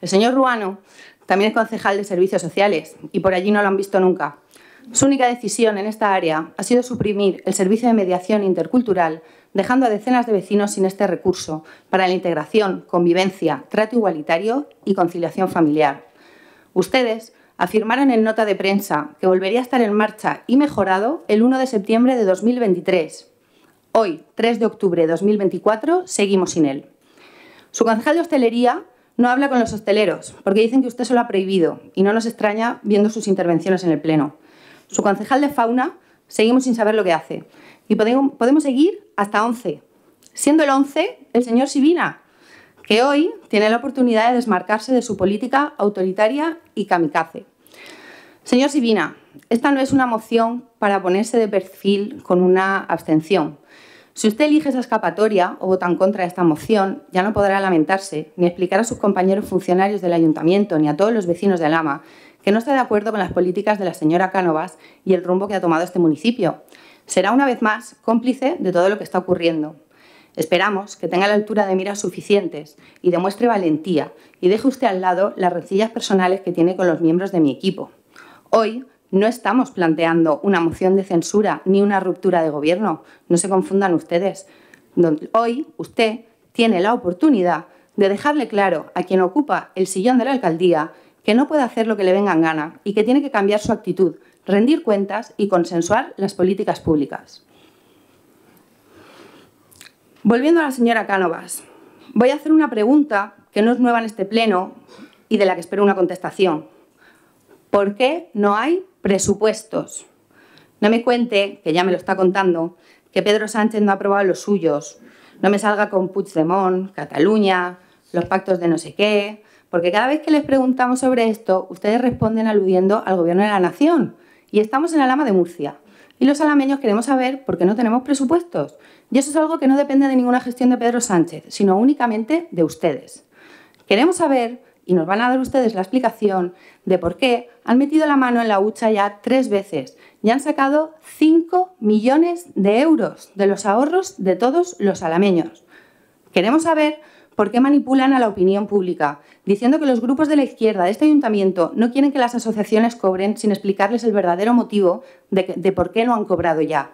el señor Ruano también es concejal de Servicios Sociales y por allí no lo han visto nunca. Su única decisión en esta área ha sido suprimir el servicio de mediación intercultural, dejando a decenas de vecinos sin este recurso para la integración, convivencia, trato igualitario y conciliación familiar. Ustedes afirmaron en nota de prensa que volvería a estar en marcha y mejorado el 1 de septiembre de 2023. Hoy, 3 de octubre de 2024, seguimos sin él. Su concejal de hostelería no habla con los hosteleros porque dicen que usted se lo ha prohibido y no nos extraña viendo sus intervenciones en el Pleno. Su concejal de fauna seguimos sin saber lo que hace. Y podemos, seguir hasta 11. Siendo el 11 el señor Sibina, que hoy tiene la oportunidad de desmarcarse de su política autoritaria y kamikaze. Señor Sibina, esta no es una moción para ponerse de perfil con una abstención. Si usted elige esa escapatoria o vota en contra de esta moción, ya no podrá lamentarse ni explicar a sus compañeros funcionarios del ayuntamiento ni a todos los vecinos de AMA que no está de acuerdo con las políticas de la señora Cánovas y el rumbo que ha tomado este municipio. Será una vez más cómplice de todo lo que está ocurriendo. Esperamos que tenga la altura de miras suficientes y demuestre valentía y deje usted al lado las rencillas personales que tiene con los miembros de mi equipo. Hoy no estamos planteando una moción de censura ni una ruptura de gobierno, no se confundan ustedes. Hoy usted tiene la oportunidad de dejarle claro a quien ocupa el sillón de la alcaldía que no puede hacer lo que le vengan gana y que tiene que cambiar su actitud, rendir cuentas y consensuar las políticas públicas. Volviendo a la señora Cánovas, voy a hacer una pregunta que no es nueva en este pleno y de la que espero una contestación. ¿Por qué no hay presupuestos? No me cuente, que ya me lo está contando, que Pedro Sánchez no ha aprobado los suyos. No me salga con Puigdemont, Cataluña, los pactos de no sé qué, porque cada vez que les preguntamos sobre esto, ustedes responden aludiendo al gobierno de la nación. Y estamos en la lama de Murcia. Y los alameños queremos saber por qué no tenemos presupuestos. Y eso es algo que no depende de ninguna gestión de Pedro Sánchez, sino únicamente de ustedes. Queremos saber, y nos van a dar ustedes la explicación, de por qué han metido la mano en la hucha ya tres veces y han sacado 5 millones de euros de los ahorros de todos los alameños. Queremos saber ¿Por qué manipulan a la opinión pública? Diciendo que los grupos de la izquierda de este ayuntamiento no quieren que las asociaciones cobren sin explicarles el verdadero motivo de, por qué no han cobrado ya.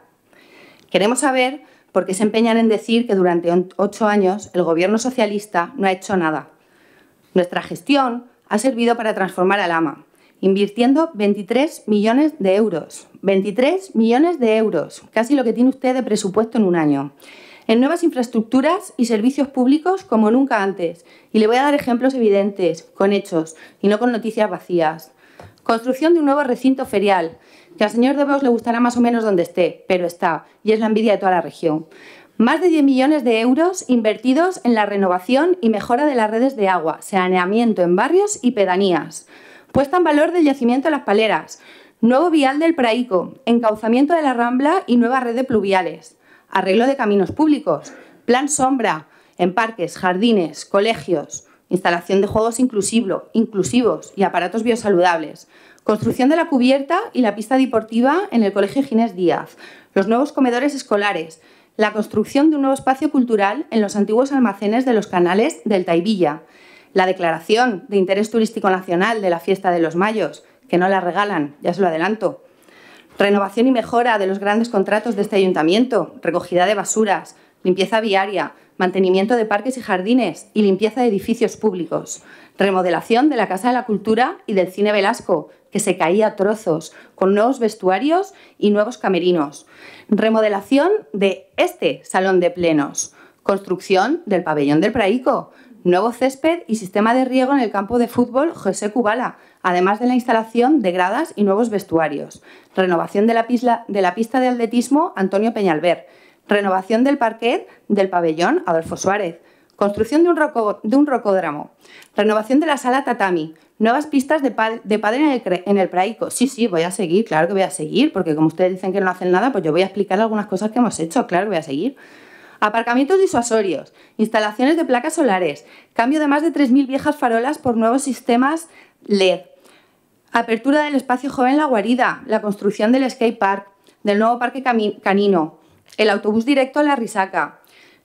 Queremos saber por qué se empeñan en decir que durante ocho años el gobierno socialista no ha hecho nada. Nuestra gestión ha servido para transformar al AMA, invirtiendo 23 millones de euros. 23 millones de euros, casi lo que tiene usted de presupuesto en un año en nuevas infraestructuras y servicios públicos como nunca antes. Y le voy a dar ejemplos evidentes, con hechos y no con noticias vacías. Construcción de un nuevo recinto ferial, que al señor de vos le gustará más o menos donde esté, pero está, y es la envidia de toda la región. Más de 10 millones de euros invertidos en la renovación y mejora de las redes de agua, saneamiento en barrios y pedanías. Puesta en valor del yacimiento de las paleras, nuevo vial del Praico, encauzamiento de la Rambla y nueva red de pluviales arreglo de caminos públicos, plan sombra en parques, jardines, colegios, instalación de juegos inclusivos y aparatos biosaludables, construcción de la cubierta y la pista deportiva en el Colegio Ginés Díaz, los nuevos comedores escolares, la construcción de un nuevo espacio cultural en los antiguos almacenes de los canales del Taibilla, la declaración de interés turístico nacional de la fiesta de los mayos, que no la regalan, ya se lo adelanto, Renovación y mejora de los grandes contratos de este ayuntamiento, recogida de basuras, limpieza viaria, mantenimiento de parques y jardines y limpieza de edificios públicos. Remodelación de la Casa de la Cultura y del Cine Velasco, que se caía a trozos, con nuevos vestuarios y nuevos camerinos. Remodelación de este salón de plenos. Construcción del pabellón del Praico. Nuevo césped y sistema de riego en el campo de fútbol José Cubala, además de la instalación de gradas y nuevos vestuarios, renovación de la, pista de atletismo Antonio Peñalver, renovación del parquet del pabellón Adolfo Suárez, construcción de un, rocódromo, renovación de la sala tatami, nuevas pistas de, padre en el, praico. Sí, sí, voy a seguir, claro que voy a seguir, porque como ustedes dicen que no hacen nada, pues yo voy a explicar algunas cosas que hemos hecho, claro voy a seguir. Aparcamientos disuasorios, instalaciones de placas solares, cambio de más de 3.000 viejas farolas por nuevos sistemas LED, Apertura del espacio joven La Guarida, la construcción del skate park, del nuevo parque canino, el autobús directo a La Risaca,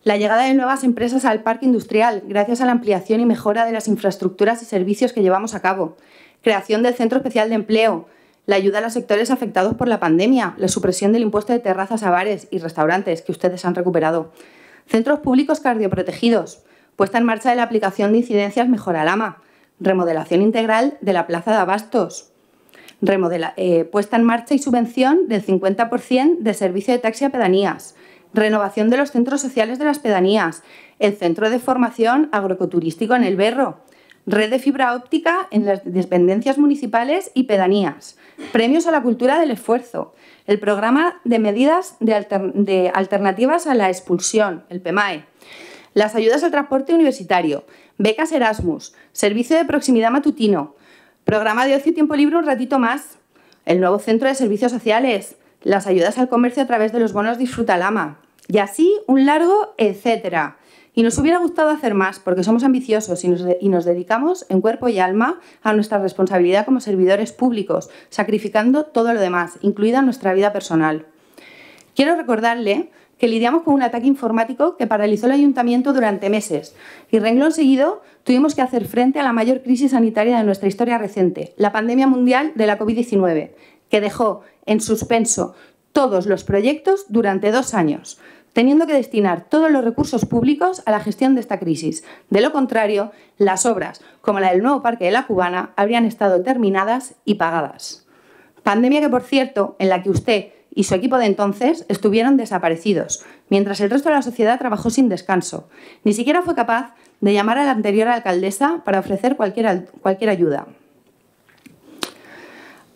la llegada de nuevas empresas al parque industrial gracias a la ampliación y mejora de las infraestructuras y servicios que llevamos a cabo, creación del Centro Especial de Empleo, la ayuda a los sectores afectados por la pandemia, la supresión del impuesto de terrazas a bares y restaurantes que ustedes han recuperado, centros públicos cardioprotegidos, puesta en marcha de la aplicación de incidencias AMA remodelación integral de la plaza de abastos, eh, puesta en marcha y subvención del 50% de servicio de taxi a pedanías, renovación de los centros sociales de las pedanías, el centro de formación agroecoturístico en el Berro, red de fibra óptica en las dependencias municipales y pedanías, premios a la cultura del esfuerzo, el programa de medidas de, alternativas a la expulsión, el PMAE, las ayudas al transporte universitario, becas Erasmus, servicio de proximidad matutino, programa de ocio y tiempo libre un ratito más, el nuevo centro de servicios sociales, las ayudas al comercio a través de los bonos Disfruta Lama y así un largo etcétera. Y nos hubiera gustado hacer más porque somos ambiciosos y nos, y nos, dedicamos en cuerpo y alma a nuestra responsabilidad como servidores públicos, sacrificando todo lo demás, incluida nuestra vida personal. Quiero recordarle que lidiamos con un ataque informático que paralizó el ayuntamiento durante meses y renglón seguido tuvimos que hacer frente a la mayor crisis sanitaria de nuestra historia reciente, la pandemia mundial de la COVID-19, que dejó en suspenso todos los proyectos durante dos años, teniendo que destinar todos los recursos públicos a la gestión de esta crisis. De lo contrario, las obras, como la del nuevo Parque de la Cubana, habrían estado terminadas y pagadas. Pandemia que, por cierto, en la que usted y su equipo de entonces estuvieron desaparecidos, mientras el resto de la sociedad trabajó sin descanso. Ni siquiera fue capaz de llamar a la anterior alcaldesa para ofrecer cualquier, cualquier ayuda.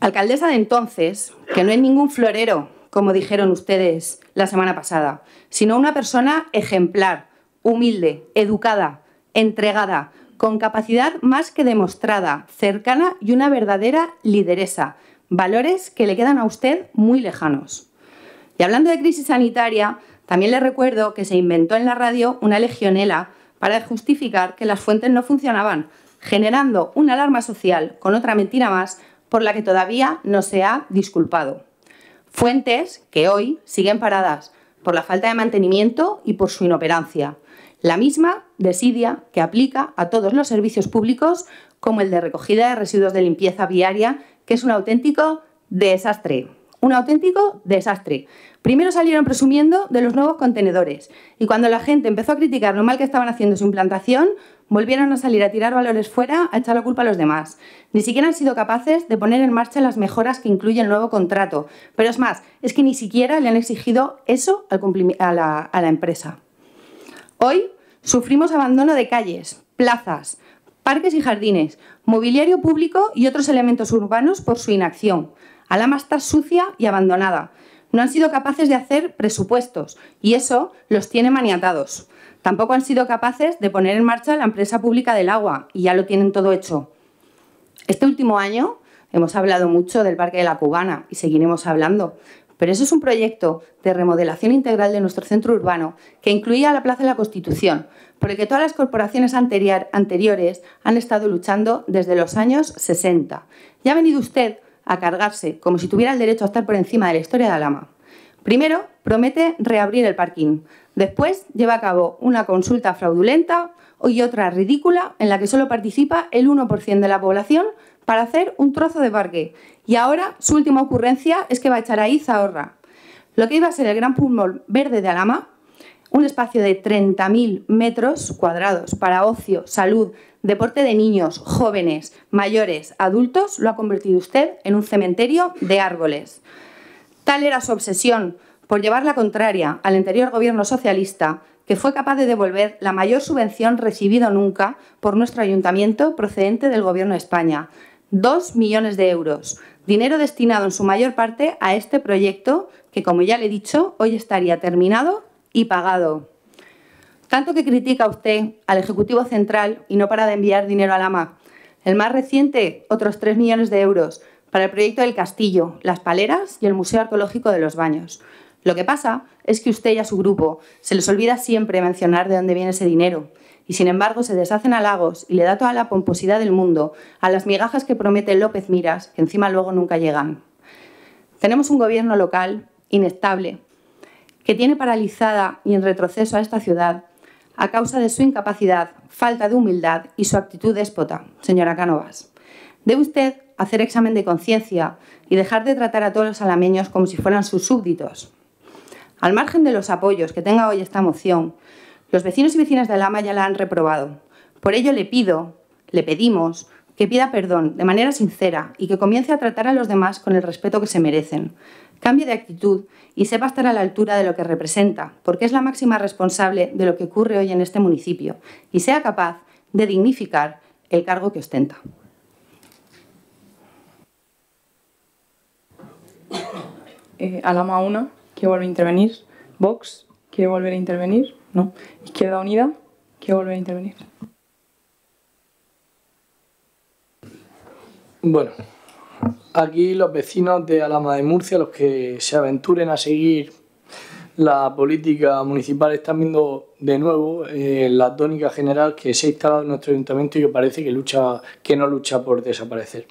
Alcaldesa de entonces, que no es ningún florero, como dijeron ustedes la semana pasada, sino una persona ejemplar, humilde, educada, entregada, con capacidad más que demostrada, cercana y una verdadera lideresa, valores que le quedan a usted muy lejanos. Y hablando de crisis sanitaria, también le recuerdo que se inventó en la radio una legionela para justificar que las fuentes no funcionaban, generando una alarma social con otra mentira más por la que todavía no se ha disculpado. Fuentes que hoy siguen paradas por la falta de mantenimiento y por su inoperancia. La misma desidia que aplica a todos los servicios públicos como el de recogida de residuos de limpieza viaria que es un auténtico desastre. Un auténtico desastre. Primero salieron presumiendo de los nuevos contenedores y cuando la gente empezó a criticar lo mal que estaban haciendo su implantación, volvieron a salir a tirar valores fuera, a echar la culpa a los demás. Ni siquiera han sido capaces de poner en marcha las mejoras que incluye el nuevo contrato. Pero es más, es que ni siquiera le han exigido eso a la empresa. Hoy sufrimos abandono de calles, plazas, parques y jardines, mobiliario público y otros elementos urbanos por su inacción. Alama está sucia y abandonada. No han sido capaces de hacer presupuestos y eso los tiene maniatados. Tampoco han sido capaces de poner en marcha la empresa pública del agua y ya lo tienen todo hecho. Este último año hemos hablado mucho del Parque de la Cubana y seguiremos hablando, pero eso es un proyecto de remodelación integral de nuestro centro urbano que incluía la Plaza de la Constitución, porque todas las corporaciones anteriores han estado luchando desde los años 60. Y ha venido usted a cargarse, como si tuviera el derecho a estar por encima de la historia de Alama. Primero, promete reabrir el parking. Después, lleva a cabo una consulta fraudulenta y otra ridícula en la que solo participa el 1% de la población para hacer un trozo de parque. Y ahora su última ocurrencia es que va a echar ahí Zahorra. Lo que iba a ser el gran pulmón verde de Alama un espacio de 30.000 metros cuadrados para ocio, salud, deporte de niños, jóvenes, mayores, adultos, lo ha convertido usted en un cementerio de árboles. Tal era su obsesión por llevar la contraria al anterior gobierno socialista que fue capaz de devolver la mayor subvención recibida nunca por nuestro ayuntamiento procedente del gobierno de España, dos millones de euros, dinero destinado en su mayor parte a este proyecto que, como ya le he dicho, hoy estaría terminado y pagado. Tanto que critica usted al Ejecutivo Central y no para de enviar dinero a la AMA. El más reciente, otros 3 millones de euros para el proyecto del Castillo, las Paleras y el Museo Arqueológico de los Baños. Lo que pasa es que usted y a su grupo se les olvida siempre mencionar de dónde viene ese dinero y sin embargo se deshacen halagos y le da toda la pomposidad del mundo a las migajas que promete López Miras, que encima luego nunca llegan. Tenemos un gobierno local inestable, que tiene paralizada y en retroceso a esta ciudad a causa de su incapacidad, falta de humildad y su actitud déspota, señora Cánovas. Debe usted hacer examen de conciencia y dejar de tratar a todos los alameños como si fueran sus súbditos. Al margen de los apoyos que tenga hoy esta moción, los vecinos y vecinas de Alama ya la han reprobado. Por ello le pido, le pedimos, que pida perdón de manera sincera y que comience a tratar a los demás con el respeto que se merecen. Cambie de actitud y sepa estar a la altura de lo que representa, porque es la máxima responsable de lo que ocurre hoy en este municipio, y sea capaz de dignificar el cargo que ostenta. Eh, Alama Una quiere volver a intervenir. Vox quiere volver a intervenir. No. Izquierda Unida quiere volver a intervenir. Bueno, Aquí los vecinos de Alama de Murcia, los que se aventuren a seguir la política municipal, están viendo de nuevo eh, la tónica general que se ha instalado en nuestro ayuntamiento y que parece que, lucha, que no lucha por desaparecer.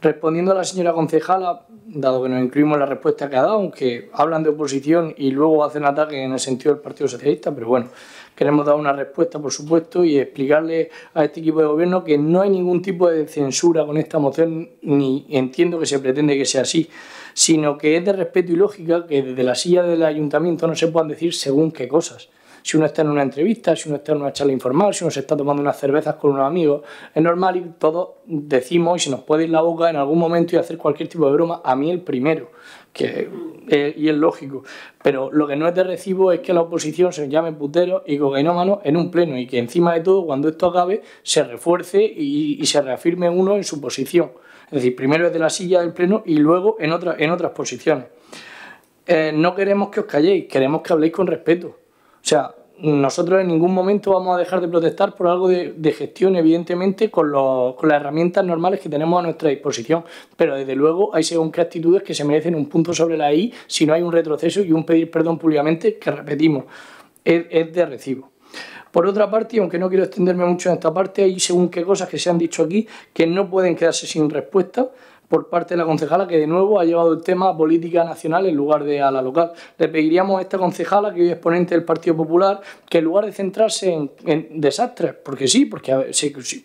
Respondiendo a la señora concejala, dado que nos incluimos la respuesta que ha dado, aunque hablan de oposición y luego hacen ataque en el sentido del Partido Socialista, pero bueno, queremos dar una respuesta, por supuesto, y explicarle a este equipo de gobierno que no hay ningún tipo de censura con esta moción, ni entiendo que se pretende que sea así, sino que es de respeto y lógica que desde la silla del ayuntamiento no se puedan decir según qué cosas si uno está en una entrevista, si uno está en una charla informal, si uno se está tomando unas cervezas con unos amigos, es normal y todos decimos y se nos puede ir la boca en algún momento y hacer cualquier tipo de broma, a mí el primero que eh, y es lógico, pero lo que no es de recibo es que la oposición se llame putero y cocainómano en un pleno y que encima de todo cuando esto acabe se refuerce y, se reafirme uno en su posición. Es decir, primero desde la silla del pleno y luego en, otra, en otras posiciones. Eh, no queremos que os calléis, queremos que habléis con respeto. O sea, nosotros en ningún momento vamos a dejar de protestar por algo de, gestión, evidentemente, con, las herramientas normales que tenemos a nuestra disposición. Pero desde luego hay según qué actitudes que se merecen un punto sobre la I si no hay un retroceso y un pedir perdón públicamente, que repetimos, es, es de recibo. Por otra parte, y aunque no quiero extenderme mucho en esta parte, hay según qué cosas que se han dicho aquí que no pueden quedarse sin respuesta por parte de la concejala que de nuevo ha llevado el tema a política nacional en lugar de a la local. Le pediríamos a esta concejala, que hoy es ponente del Partido Popular, que en lugar de centrarse en, desastres, porque sí, porque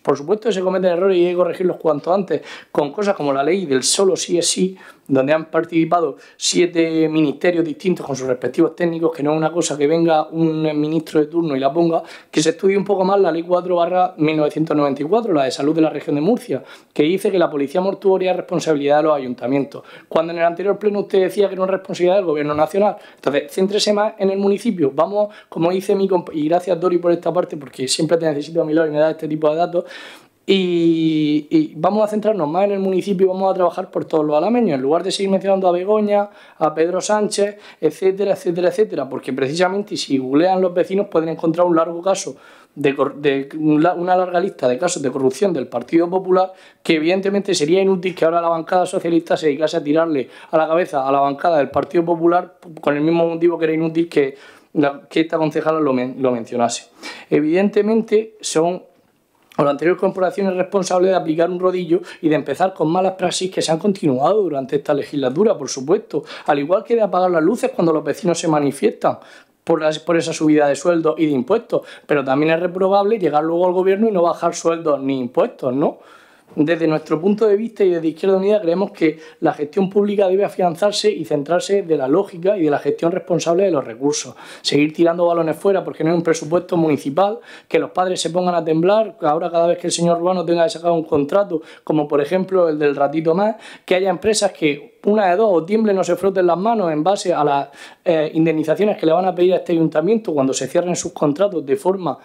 por supuesto se cometen errores y hay que corregirlos cuanto antes, con cosas como la ley del solo sí es sí, donde han participado siete ministerios distintos con sus respectivos técnicos, que no es una cosa que venga un ministro de turno y la ponga, que se estudie un poco más la ley 4 barra 1994, la de salud de la región de Murcia, que dice que la policía mortuoria responsabilidad de los ayuntamientos. Cuando en el anterior pleno usted decía que no es responsabilidad del Gobierno Nacional. Entonces, céntrese más en el municipio. Vamos, como dice mi compañero, y gracias Dori por esta parte, porque siempre te necesito a mi lado y me da este tipo de datos. Y, y, vamos a centrarnos más en el municipio y vamos a trabajar por todos los alameños, en lugar de seguir mencionando a Begoña, a Pedro Sánchez, etcétera, etcétera, etcétera, porque precisamente si googlean los vecinos pueden encontrar un largo caso de, una, larga lista de casos de corrupción del Partido Popular que evidentemente sería inútil que ahora la bancada socialista se dedicase a tirarle a la cabeza a la bancada del Partido Popular con el mismo motivo que era inútil que, esta concejala lo, mencionase. Evidentemente son las la anterior corporación es responsable de aplicar un rodillo y de empezar con malas praxis que se han continuado durante esta legislatura, por supuesto, al igual que de apagar las luces cuando los vecinos se manifiestan, por, esa subida de sueldos y de impuestos, pero también es reprobable llegar luego al gobierno y no bajar sueldos ni impuestos, ¿no? Desde nuestro punto de vista y desde Izquierda Unida creemos que la gestión pública debe afianzarse y centrarse de la lógica y de la gestión responsable de los recursos. Seguir tirando balones fuera porque no hay un presupuesto municipal, que los padres se pongan a temblar, ahora cada vez que el señor Urbano tenga que sacar un contrato, como por ejemplo el del ratito más, que haya empresas que una de dos, o tiemblen o se froten las manos en base a las eh, indemnizaciones que le van a pedir a este ayuntamiento cuando se cierren sus contratos de forma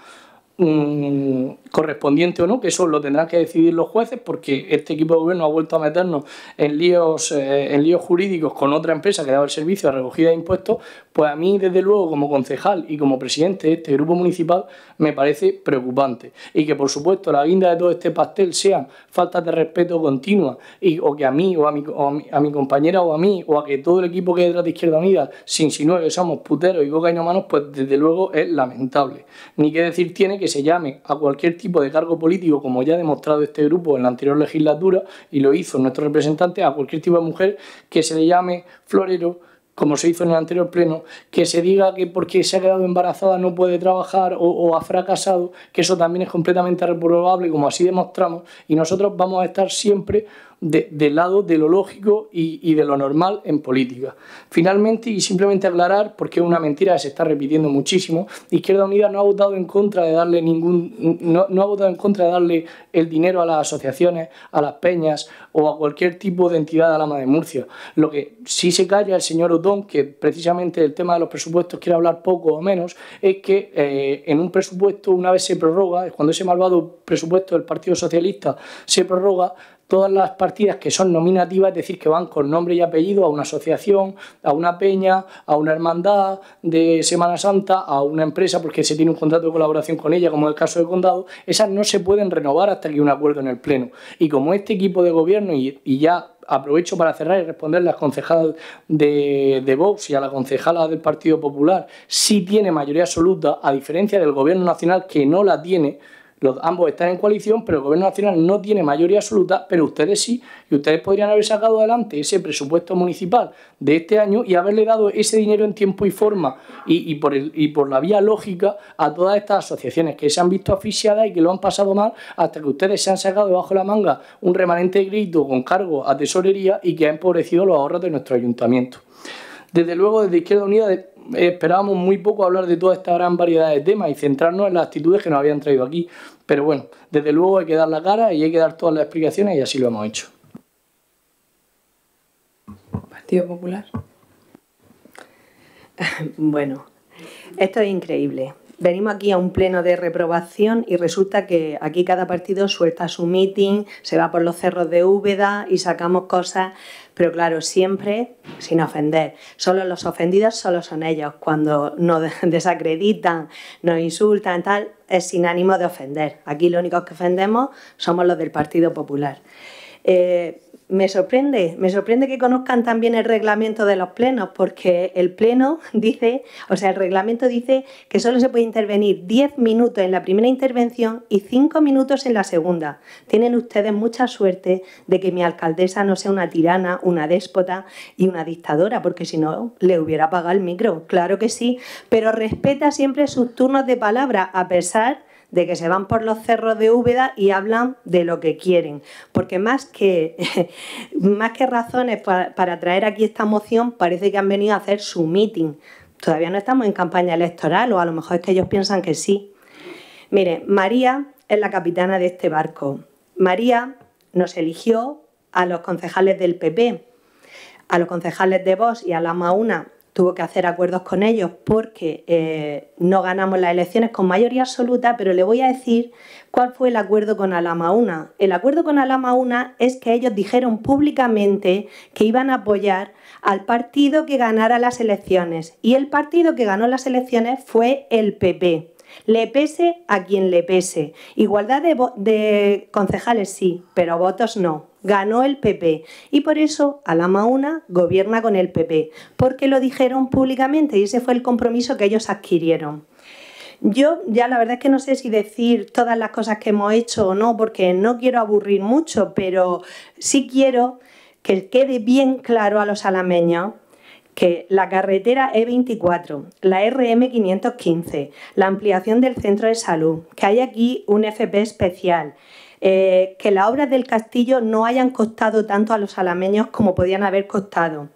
correspondiente o no, que eso lo tendrán que decidir los jueces porque este equipo de gobierno ha vuelto a meternos en líos, eh, en líos jurídicos con otra empresa que daba el servicio de recogida de impuestos, pues a mí desde luego como concejal y como presidente de este grupo municipal me parece preocupante y que por supuesto la guinda de todo este pastel sea falta de respeto continua y, o que a mí o a mi, a mi, compañera o a mí o a que todo el equipo que es detrás de Izquierda Unida sin insinúe que somos puteros y boca y manos, pues desde luego es lamentable. Ni que decir tiene que que se llame a cualquier tipo de cargo político, como ya ha demostrado este grupo en la anterior legislatura, y lo hizo nuestro representante, a cualquier tipo de mujer que se le llame florero, como se hizo en el anterior pleno, que se diga que porque se ha quedado embarazada no puede trabajar o, o, ha fracasado, que eso también es completamente reprobable, como así demostramos, y nosotros vamos a estar siempre de, del lado de lo lógico y, de lo normal en política. Finalmente, y simplemente aclarar, porque es una mentira que se está repitiendo muchísimo, Izquierda Unida no ha votado en contra de darle ningún, no, ha votado en contra de darle el dinero a las asociaciones, a las peñas o a cualquier tipo de entidad de Alama de Murcia. Lo que sí se calla el señor Odón, que precisamente el tema de los presupuestos quiere hablar poco o menos, es que eh, en un presupuesto, una vez se prorroga, cuando ese malvado presupuesto del Partido Socialista se prorroga, todas las partidas que son nominativas, es decir, que van con nombre y apellido a una asociación, a una peña, a una hermandad de Semana Santa, a una empresa, porque se tiene un contrato de colaboración con ella, como es el caso del condado, esas no se pueden renovar hasta que hay un acuerdo en el Pleno. Y como este equipo de gobierno, y, ya aprovecho para cerrar y responder a las concejales de, de Vox y a la concejala del Partido Popular, sí tiene mayoría absoluta, a diferencia del Gobierno Nacional que no la tiene, los, ambos están en coalición, pero el gobierno nacional no tiene mayoría absoluta, pero ustedes sí, y ustedes podrían haber sacado adelante ese presupuesto municipal de este año y haberle dado ese dinero en tiempo y forma y, por, por la vía lógica a todas estas asociaciones que se han visto asfixiadas y que lo han pasado mal hasta que ustedes se han sacado debajo la manga un remanente de crédito con cargo a tesorería y que ha empobrecido los ahorros de nuestro ayuntamiento. Desde luego, desde Izquierda Unida esperábamos muy poco hablar de toda esta gran variedad de temas y centrarnos en las actitudes que nos habían traído aquí. Pero bueno, desde luego hay que dar la cara y hay que dar todas las explicaciones y así lo hemos hecho. Partido Popular. <laughs> Bueno, esto es increíble. Venimos aquí a un pleno de reprobación y resulta que aquí cada partido suelta su meeting, se va por los cerros de Úbeda y sacamos cosas pero claro, siempre sin ofender. Solo los ofendidos solo son ellos. Cuando nos <laughs> desacreditan, nos insultan, tal, es sin ánimo de ofender. Aquí los únicos que ofendemos somos los del Partido Popular. Eh, me sorprende, me sorprende que conozcan también el reglamento de los plenos, porque el pleno <laughs> dice, o sea, el reglamento dice que solo se puede intervenir 10 minutos en la primera intervención y 5 minutos en la segunda. Tienen ustedes mucha suerte de que mi alcaldesa no sea una tirana, una déspota y una dictadora, porque si no, le hubiera apagado el micro, claro que sí, pero respeta siempre sus turnos de palabra, a pesar de que se van por los cerros de Úbeda y hablan de lo que quieren. Porque más que, <laughs> más que razones para, traer aquí esta moción, parece que han venido a hacer su meeting. Todavía no estamos en campaña electoral o a lo mejor es que ellos piensan que sí. Mire, María es la capitana de este barco. María nos eligió a los concejales del PP, a los concejales de Vox y a la Mauna tuvo que hacer acuerdos con ellos porque eh, no ganamos las elecciones con mayoría absoluta, pero le voy a decir cuál fue el acuerdo con Alama Una. El acuerdo con Alama Una es que ellos dijeron públicamente que iban a apoyar al partido que ganara las elecciones y el partido que ganó las elecciones fue el PP. Le pese a quien le pese. Igualdad de, concejales sí, pero votos no. Ganó el PP y por eso Alama Una gobierna con el PP, porque lo dijeron públicamente y ese fue el compromiso que ellos adquirieron. Yo ya la verdad es que no sé si decir todas las cosas que hemos hecho o no, porque no quiero aburrir mucho, pero sí quiero que quede bien claro a los alameños que la carretera E24, la RM515, la ampliación del centro de salud, que hay aquí un FP especial, eh, que las obras del castillo no hayan costado tanto a los alameños como podían haber costado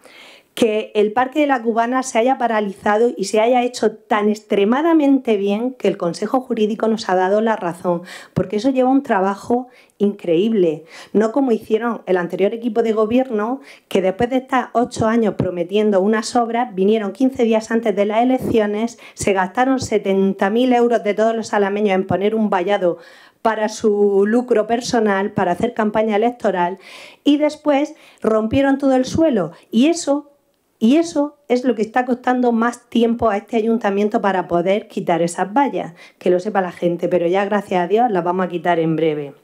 que el Parque de la Cubana se haya paralizado y se haya hecho tan extremadamente bien que el Consejo Jurídico nos ha dado la razón, porque eso lleva un trabajo increíble, no como hicieron el anterior equipo de gobierno, que después de estar ocho años prometiendo unas obras, vinieron 15 días antes de las elecciones, se gastaron 70.000 euros de todos los alameños en poner un vallado para su lucro personal, para hacer campaña electoral, y después rompieron todo el suelo. Y eso y eso es lo que está costando más tiempo a este ayuntamiento para poder quitar esas vallas, que lo sepa la gente, pero ya gracias a Dios las vamos a quitar en breve.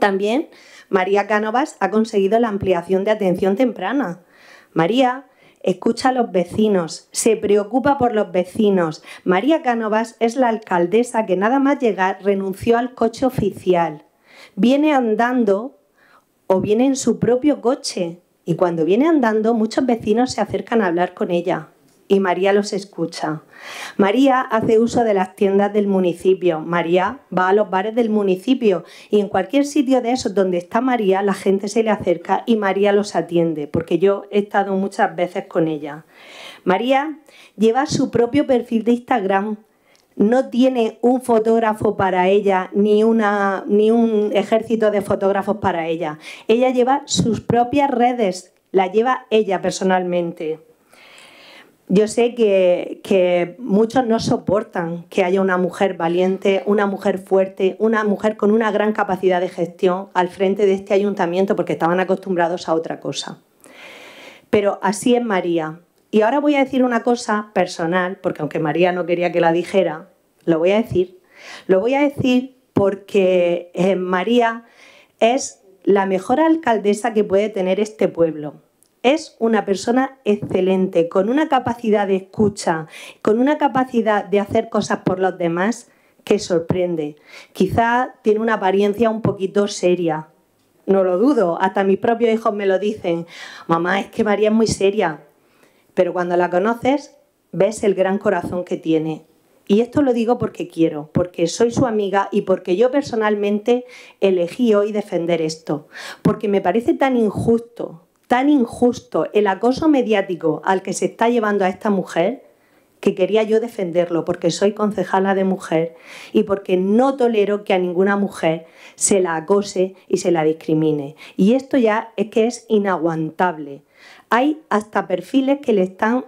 También María Cánovas ha conseguido la ampliación de atención temprana. María escucha a los vecinos, se preocupa por los vecinos. María Cánovas es la alcaldesa que nada más llegar renunció al coche oficial. Viene andando o viene en su propio coche y cuando viene andando, muchos vecinos se acercan a hablar con ella y María los escucha. María hace uso de las tiendas del municipio. María va a los bares del municipio y en cualquier sitio de esos donde está María, la gente se le acerca y María los atiende, porque yo he estado muchas veces con ella. María lleva su propio perfil de Instagram no tiene un fotógrafo para ella ni, un ejército de fotógrafos para ella. Ella lleva sus propias redes, la lleva ella personalmente. Yo sé que, muchos no soportan que haya una mujer valiente, una mujer fuerte, una mujer con una gran capacidad de gestión al frente de este ayuntamiento porque estaban acostumbrados a otra cosa. Pero así es María. Y ahora voy a decir una cosa personal, porque aunque María no quería que la dijera, lo voy a decir. Lo voy a decir porque eh, María es la mejor alcaldesa que puede tener este pueblo. Es una persona excelente, con una capacidad de escucha, con una capacidad de hacer cosas por los demás que sorprende. Quizá tiene una apariencia un poquito seria, no lo dudo, hasta mis propios hijos me lo dicen. Mamá, es que María es muy seria pero cuando la conoces ves el gran corazón que tiene. Y esto lo digo porque quiero, porque soy su amiga y porque yo personalmente elegí hoy defender esto, porque me parece tan injusto, tan injusto el acoso mediático al que se está llevando a esta mujer que quería yo defenderlo porque soy concejala de mujer y porque no tolero que a ninguna mujer se la acose y se la discrimine. Y esto ya es que es inaguantable. Hay hasta perfiles que le están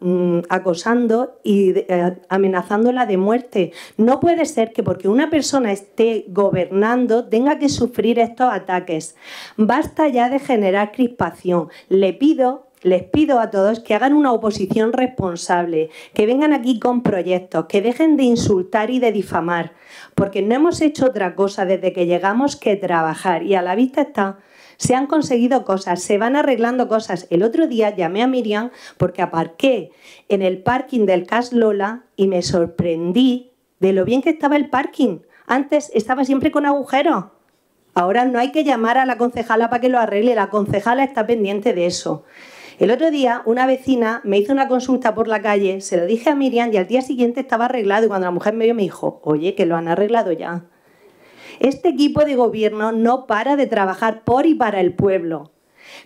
mm, acosando y eh, amenazándola de muerte. No puede ser que porque una persona esté gobernando tenga que sufrir estos ataques. Basta ya de generar crispación. Le pido les pido a todos que hagan una oposición responsable, que vengan aquí con proyectos, que dejen de insultar y de difamar, porque no hemos hecho otra cosa desde que llegamos que trabajar y a la vista está se han conseguido cosas, se van arreglando cosas. El otro día llamé a Miriam porque aparqué en el parking del Cas Lola y me sorprendí de lo bien que estaba el parking. Antes estaba siempre con agujeros. Ahora no hay que llamar a la concejala para que lo arregle, la concejala está pendiente de eso. El otro día una vecina me hizo una consulta por la calle, se lo dije a Miriam y al día siguiente estaba arreglado y cuando la mujer me vio me dijo, oye, que lo han arreglado ya. Este equipo de gobierno no para de trabajar por y para el pueblo.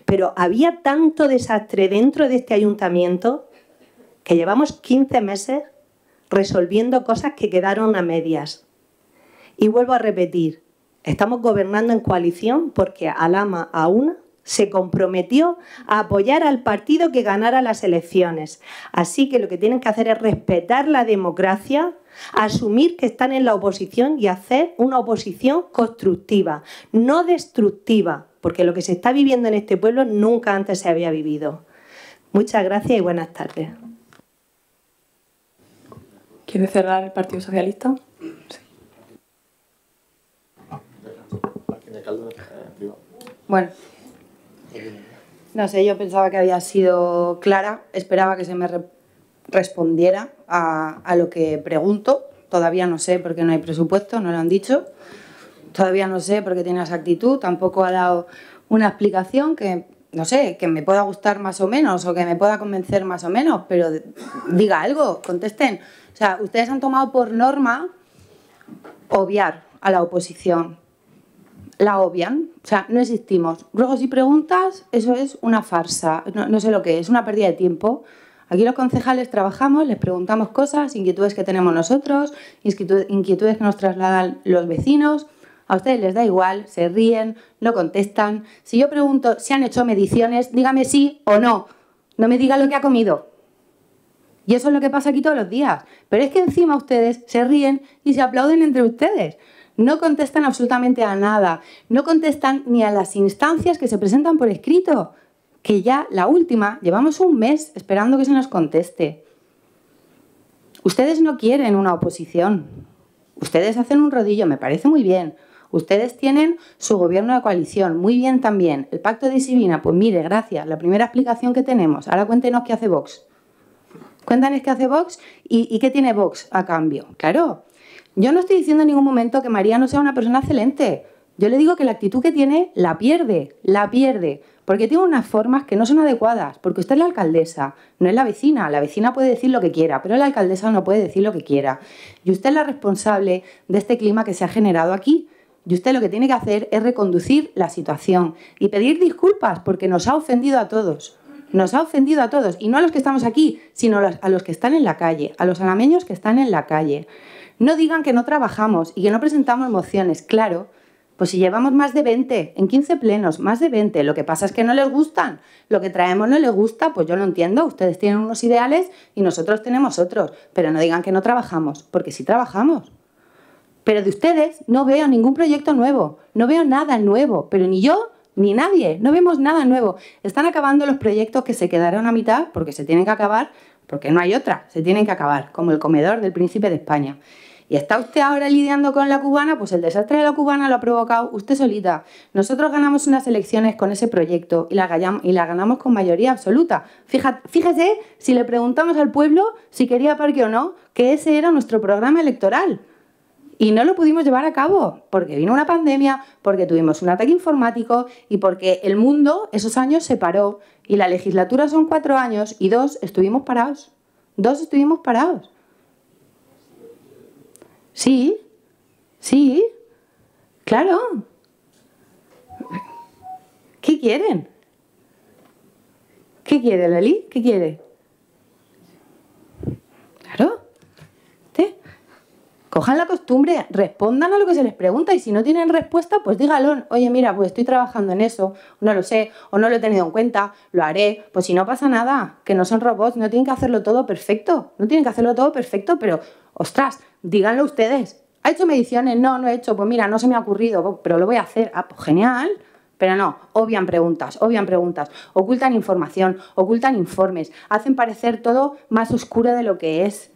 Pero había tanto desastre dentro de este ayuntamiento que llevamos 15 meses resolviendo cosas que quedaron a medias. Y vuelvo a repetir, estamos gobernando en coalición porque alama a una se comprometió a apoyar al partido que ganara las elecciones. Así que lo que tienen que hacer es respetar la democracia, asumir que están en la oposición y hacer una oposición constructiva, no destructiva, porque lo que se está viviendo en este pueblo nunca antes se había vivido. Muchas gracias y buenas tardes. ¿Quiere cerrar el Partido Socialista? Eh, bueno. No sé, yo pensaba que había sido clara, esperaba que se me respondiera a, lo que pregunto. Todavía no sé qué no hay presupuesto, no lo han dicho. Todavía no sé porque tiene esa actitud, tampoco ha dado una explicación que, no sé, que me pueda gustar más o menos o que me pueda convencer más o menos, pero diga algo, contesten. O sea, ustedes han tomado por norma obviar a la oposición, la obvian, o sea, no existimos. Ruegos y preguntas, eso es una farsa, no, sé lo que es, una pérdida de tiempo. Aquí los concejales trabajamos, les preguntamos cosas, inquietudes que tenemos nosotros, inquietudes que nos trasladan los vecinos. A ustedes les da igual, se ríen, no contestan. Si yo pregunto si han hecho mediciones, dígame sí o no. No me diga lo que ha comido. Y eso es lo que pasa aquí todos los días. Pero es que encima ustedes se ríen y se aplauden entre ustedes no contestan absolutamente a nada, no contestan ni a las instancias que se presentan por escrito, que ya la última llevamos un mes esperando que se nos conteste. Ustedes no quieren una oposición, ustedes hacen un rodillo, me parece muy bien. Ustedes tienen su gobierno de coalición, muy bien también. El pacto de disciplina, pues mire, gracias, la primera explicación que tenemos. Ahora cuéntenos qué hace Vox. Cuéntanos qué hace Vox y qué tiene Vox a cambio. Claro, yo no estoy diciendo en ningún momento que María no sea una persona excelente. Yo le digo que la actitud que tiene la pierde, la pierde, porque tiene unas formas que no son adecuadas, porque usted es la alcaldesa, no es la vecina. La vecina puede decir lo que quiera, pero la alcaldesa no puede decir lo que quiera. Y usted es la responsable de este clima que se ha generado aquí. Y usted lo que tiene que hacer es reconducir la situación y pedir disculpas, porque nos ha ofendido a todos. Nos ha ofendido a todos, y no a los que estamos aquí, sino a los que están en la calle, a los alameños que están en la calle. No digan que no trabajamos y que no presentamos mociones, claro. Pues si llevamos más de 20, en 15 plenos, más de 20, lo que pasa es que no les gustan, lo que traemos no les gusta, pues yo lo entiendo, ustedes tienen unos ideales y nosotros tenemos otros, pero no digan que no trabajamos, porque sí trabajamos. Pero de ustedes no veo ningún proyecto nuevo, no veo nada nuevo, pero ni yo ni nadie, no vemos nada nuevo. Están acabando los proyectos que se quedaron a mitad porque se tienen que acabar, porque no hay otra, se tienen que acabar, como el comedor del príncipe de España. Y está usted ahora lidiando con la cubana, pues el desastre de la cubana lo ha provocado usted solita. Nosotros ganamos unas elecciones con ese proyecto y la, ganamos con mayoría absoluta. fíjese si le preguntamos al pueblo si quería parque o no, que ese era nuestro programa electoral. Y no lo pudimos llevar a cabo, porque vino una pandemia, porque tuvimos un ataque informático y porque el mundo esos años se paró. Y la legislatura son cuatro años y dos estuvimos parados. Dos estuvimos parados. Sí, sí, claro. ¿Qué quieren? ¿Qué quiere Lali? ¿Qué quiere? Claro. Cojan la costumbre, respondan a lo que se les pregunta y si no tienen respuesta, pues dígalo, oye, mira, pues estoy trabajando en eso, no lo sé, o no lo he tenido en cuenta, lo haré, pues si no pasa nada, que no son robots, no tienen que hacerlo todo perfecto, no tienen que hacerlo todo perfecto, pero ostras, díganlo ustedes. ¿Ha hecho mediciones? No, no he hecho. Pues mira, no se me ha ocurrido, pues, pero lo voy a hacer. Ah, pues genial. Pero no, obvian preguntas, obvian preguntas, ocultan información, ocultan informes, hacen parecer todo más oscuro de lo que es.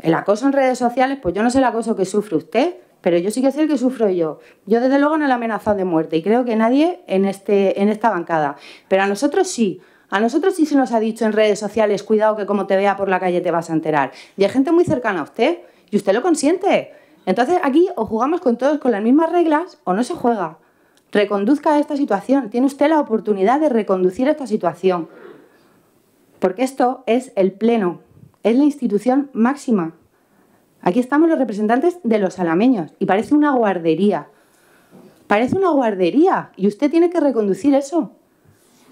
El acoso en redes sociales, pues yo no sé el acoso que sufre usted, pero yo sí que sé el que sufro yo. Yo desde luego no le he amenazado de muerte y creo que nadie en, este, en esta bancada. Pero a nosotros sí, a nosotros sí se nos ha dicho en redes sociales, cuidado que como te vea por la calle te vas a enterar. Y hay gente muy cercana a usted y usted lo consiente. Entonces aquí o jugamos con todos con las mismas reglas o no se juega. Reconduzca esta situación. Tiene usted la oportunidad de reconducir esta situación. Porque esto es el Pleno, es la institución máxima. Aquí estamos los representantes de los alameños y parece una guardería. Parece una guardería y usted tiene que reconducir eso.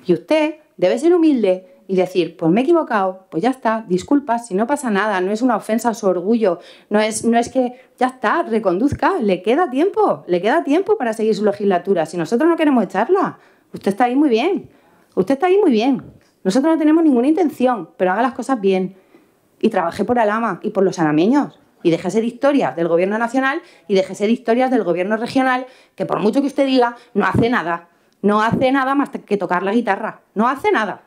Y usted debe ser humilde y decir, pues me he equivocado, pues ya está, disculpas, si no pasa nada, no es una ofensa a su orgullo, no es, no es que ya está, reconduzca, le queda tiempo, le queda tiempo para seguir su legislatura. Si nosotros no queremos echarla, usted está ahí muy bien, usted está ahí muy bien. Nosotros no tenemos ninguna intención, pero haga las cosas bien. Y trabaje por Alama y por los alameños. Y déjese de historias del gobierno nacional y déjese de historias del gobierno regional, que por mucho que usted diga, no hace nada. No hace nada más que tocar la guitarra. No hace nada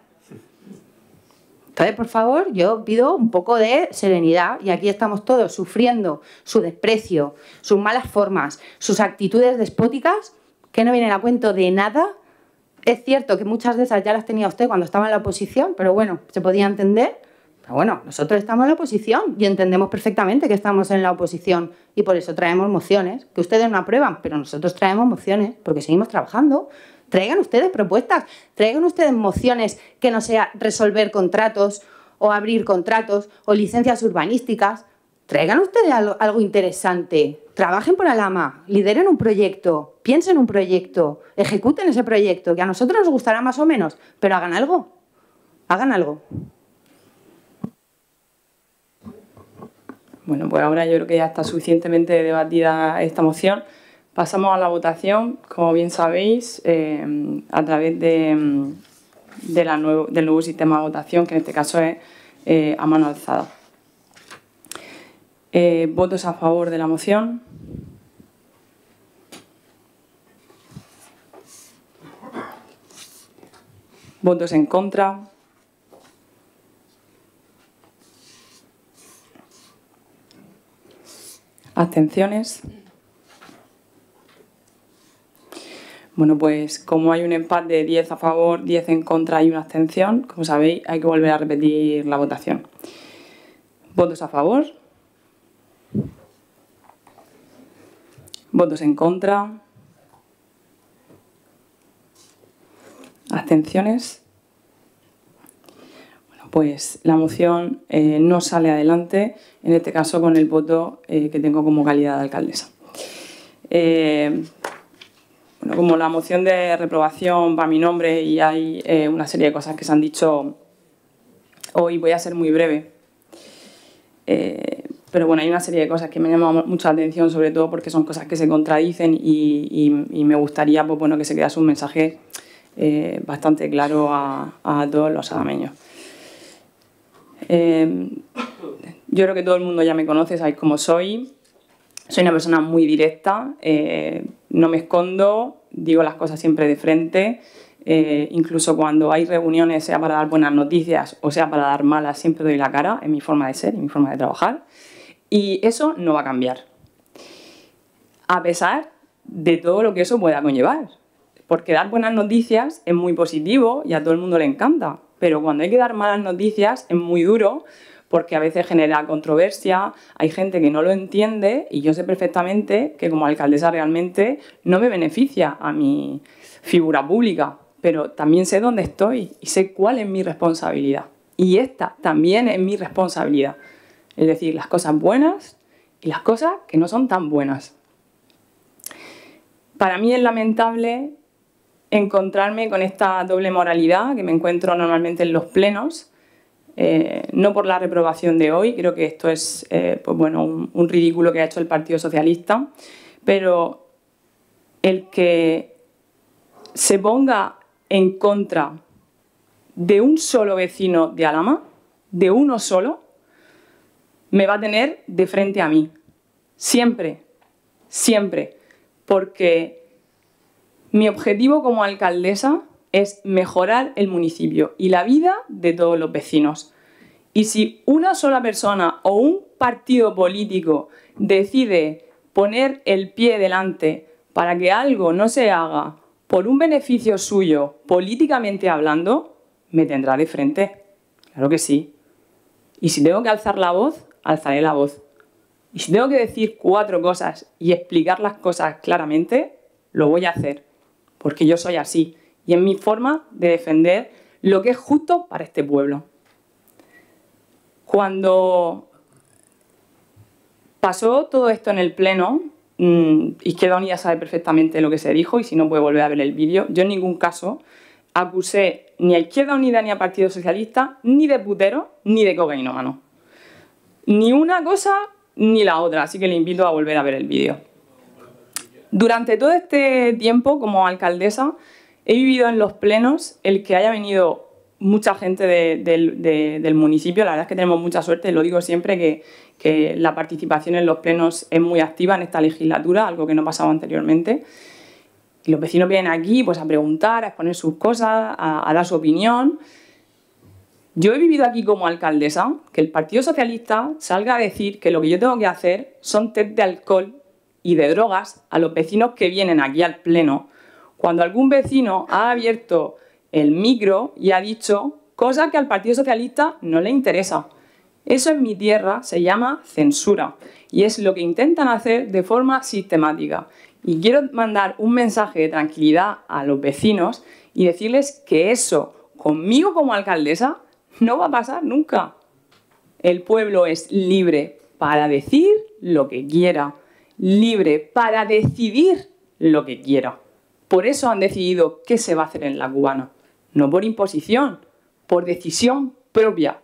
por favor, yo pido un poco de serenidad y aquí estamos todos sufriendo su desprecio, sus malas formas, sus actitudes despóticas que no vienen a cuento de nada. Es cierto que muchas de esas ya las tenía usted cuando estaba en la oposición, pero bueno, se podía entender. Pero bueno, nosotros estamos en la oposición y entendemos perfectamente que estamos en la oposición y por eso traemos mociones, que ustedes no aprueban, pero nosotros traemos mociones porque seguimos trabajando, Traigan ustedes propuestas, traigan ustedes mociones que no sea resolver contratos o abrir contratos o licencias urbanísticas. Traigan ustedes algo, interesante. Trabajen por Alama, lideren un proyecto, piensen un proyecto, ejecuten ese proyecto, que a nosotros nos gustará más o menos, pero hagan algo. Hagan algo. Bueno, pues ahora yo creo que ya está suficientemente debatida esta moción. Pasamos a la votación, como bien sabéis, eh, a través de, del nuevo sistema de votación, que en este caso es eh, a mano alzada. Eh, ¿Votos a favor de la moción? ¿Votos en contra? ¿Abstenciones? Bueno, pues como hay un empate de 10 a favor, 10 en contra y una abstención, como sabéis, hay que volver a repetir la votación. ¿Votos a favor? ¿Votos en contra? ¿Abstenciones? Bueno, pues la moción eh, no sale adelante, en este caso con el voto eh, que tengo como calidad de alcaldesa. Eh, como la moción de reprobación va a mi nombre y hay eh, una serie de cosas que se han dicho hoy, voy a ser muy breve. Eh, pero bueno, hay una serie de cosas que me han llamado mucha atención, sobre todo porque son cosas que se contradicen y, me gustaría pues, bueno, que se quedase un mensaje eh, bastante claro a, todos los adameños. yo creo que todo el mundo ya me conoce, sabéis cómo soy. Soy una persona muy directa, no me escondo, digo las cosas siempre de frente, eh, incluso cuando hay reuniones, sea para dar buenas noticias o sea para dar malas, siempre doy la cara en mi forma de ser, en mi forma de trabajar. Y eso no va a cambiar. A pesar de todo lo que eso pueda conllevar. Porque dar buenas noticias es muy positivo y a todo el mundo le encanta. Pero cuando hay que dar malas noticias es muy duro porque a veces genera controversia, hay gente que no lo entiende y yo sé perfectamente que como alcaldesa realmente no me beneficia a mi figura pública, pero también sé dónde estoy y sé cuál es mi responsabilidad. Y esta también es mi responsabilidad. Es decir, las cosas buenas y las cosas que no son tan buenas. Para mí es lamentable encontrarme con esta doble moralidad que me encuentro normalmente en los plenos, eh, no por la reprobación de hoy, creo que esto es eh, pues bueno, un, un, ridículo que ha hecho el Partido Socialista, pero el que se ponga en contra de un solo vecino de Alama, de uno solo, me va a tener de frente a mí, siempre, siempre, porque mi objetivo como alcaldesa es mejorar el municipio y la vida de todos los vecinos. Y si una sola persona o un partido político decide poner el pie delante para que algo no se haga por un beneficio suyo, políticamente hablando, me tendrá de frente. Claro que sí. Y si tengo que alzar la voz, alzaré la voz. Y si tengo que decir cuatro cosas y explicar las cosas claramente, lo voy a hacer, porque yo soy así y es mi forma de defender lo que es justo para este pueblo. Cuando pasó todo esto en el Pleno, mm, Izquierda Unida sabe perfectamente lo que se dijo y si no puede volver a ver el vídeo, yo en ningún caso acusé ni a Izquierda Unida ni a Partido Socialista, ni de putero, ni de cocainómano. Ni una cosa ni la otra, así que le invito a volver a ver el vídeo. Durante todo este tiempo como alcaldesa He vivido en los plenos el que haya venido mucha gente del municipio, la verdad es que tenemos mucha suerte, lo digo siempre que, la participación en los plenos es muy activa en esta legislatura, algo que no pasaba anteriormente. Y los vecinos vienen aquí pues, a preguntar, a exponer sus cosas, a, a dar su opinión. Yo he vivido aquí como alcaldesa que el Partido Socialista salga a decir que lo que yo tengo que hacer son test de alcohol y de drogas a los vecinos que vienen aquí al Pleno cuando algún vecino ha abierto el micro y ha dicho cosa que al Partido Socialista no le interesa. Eso en mi tierra se llama censura y es lo que intentan hacer de forma sistemática. Y quiero mandar un mensaje de tranquilidad a los vecinos y decirles que eso, conmigo como alcaldesa, no va a pasar nunca. El pueblo es libre para decir lo que quiera, libre para decidir lo que quiera. Por eso han decidido qué se va a hacer en la cubana. No por imposición, por decisión propia.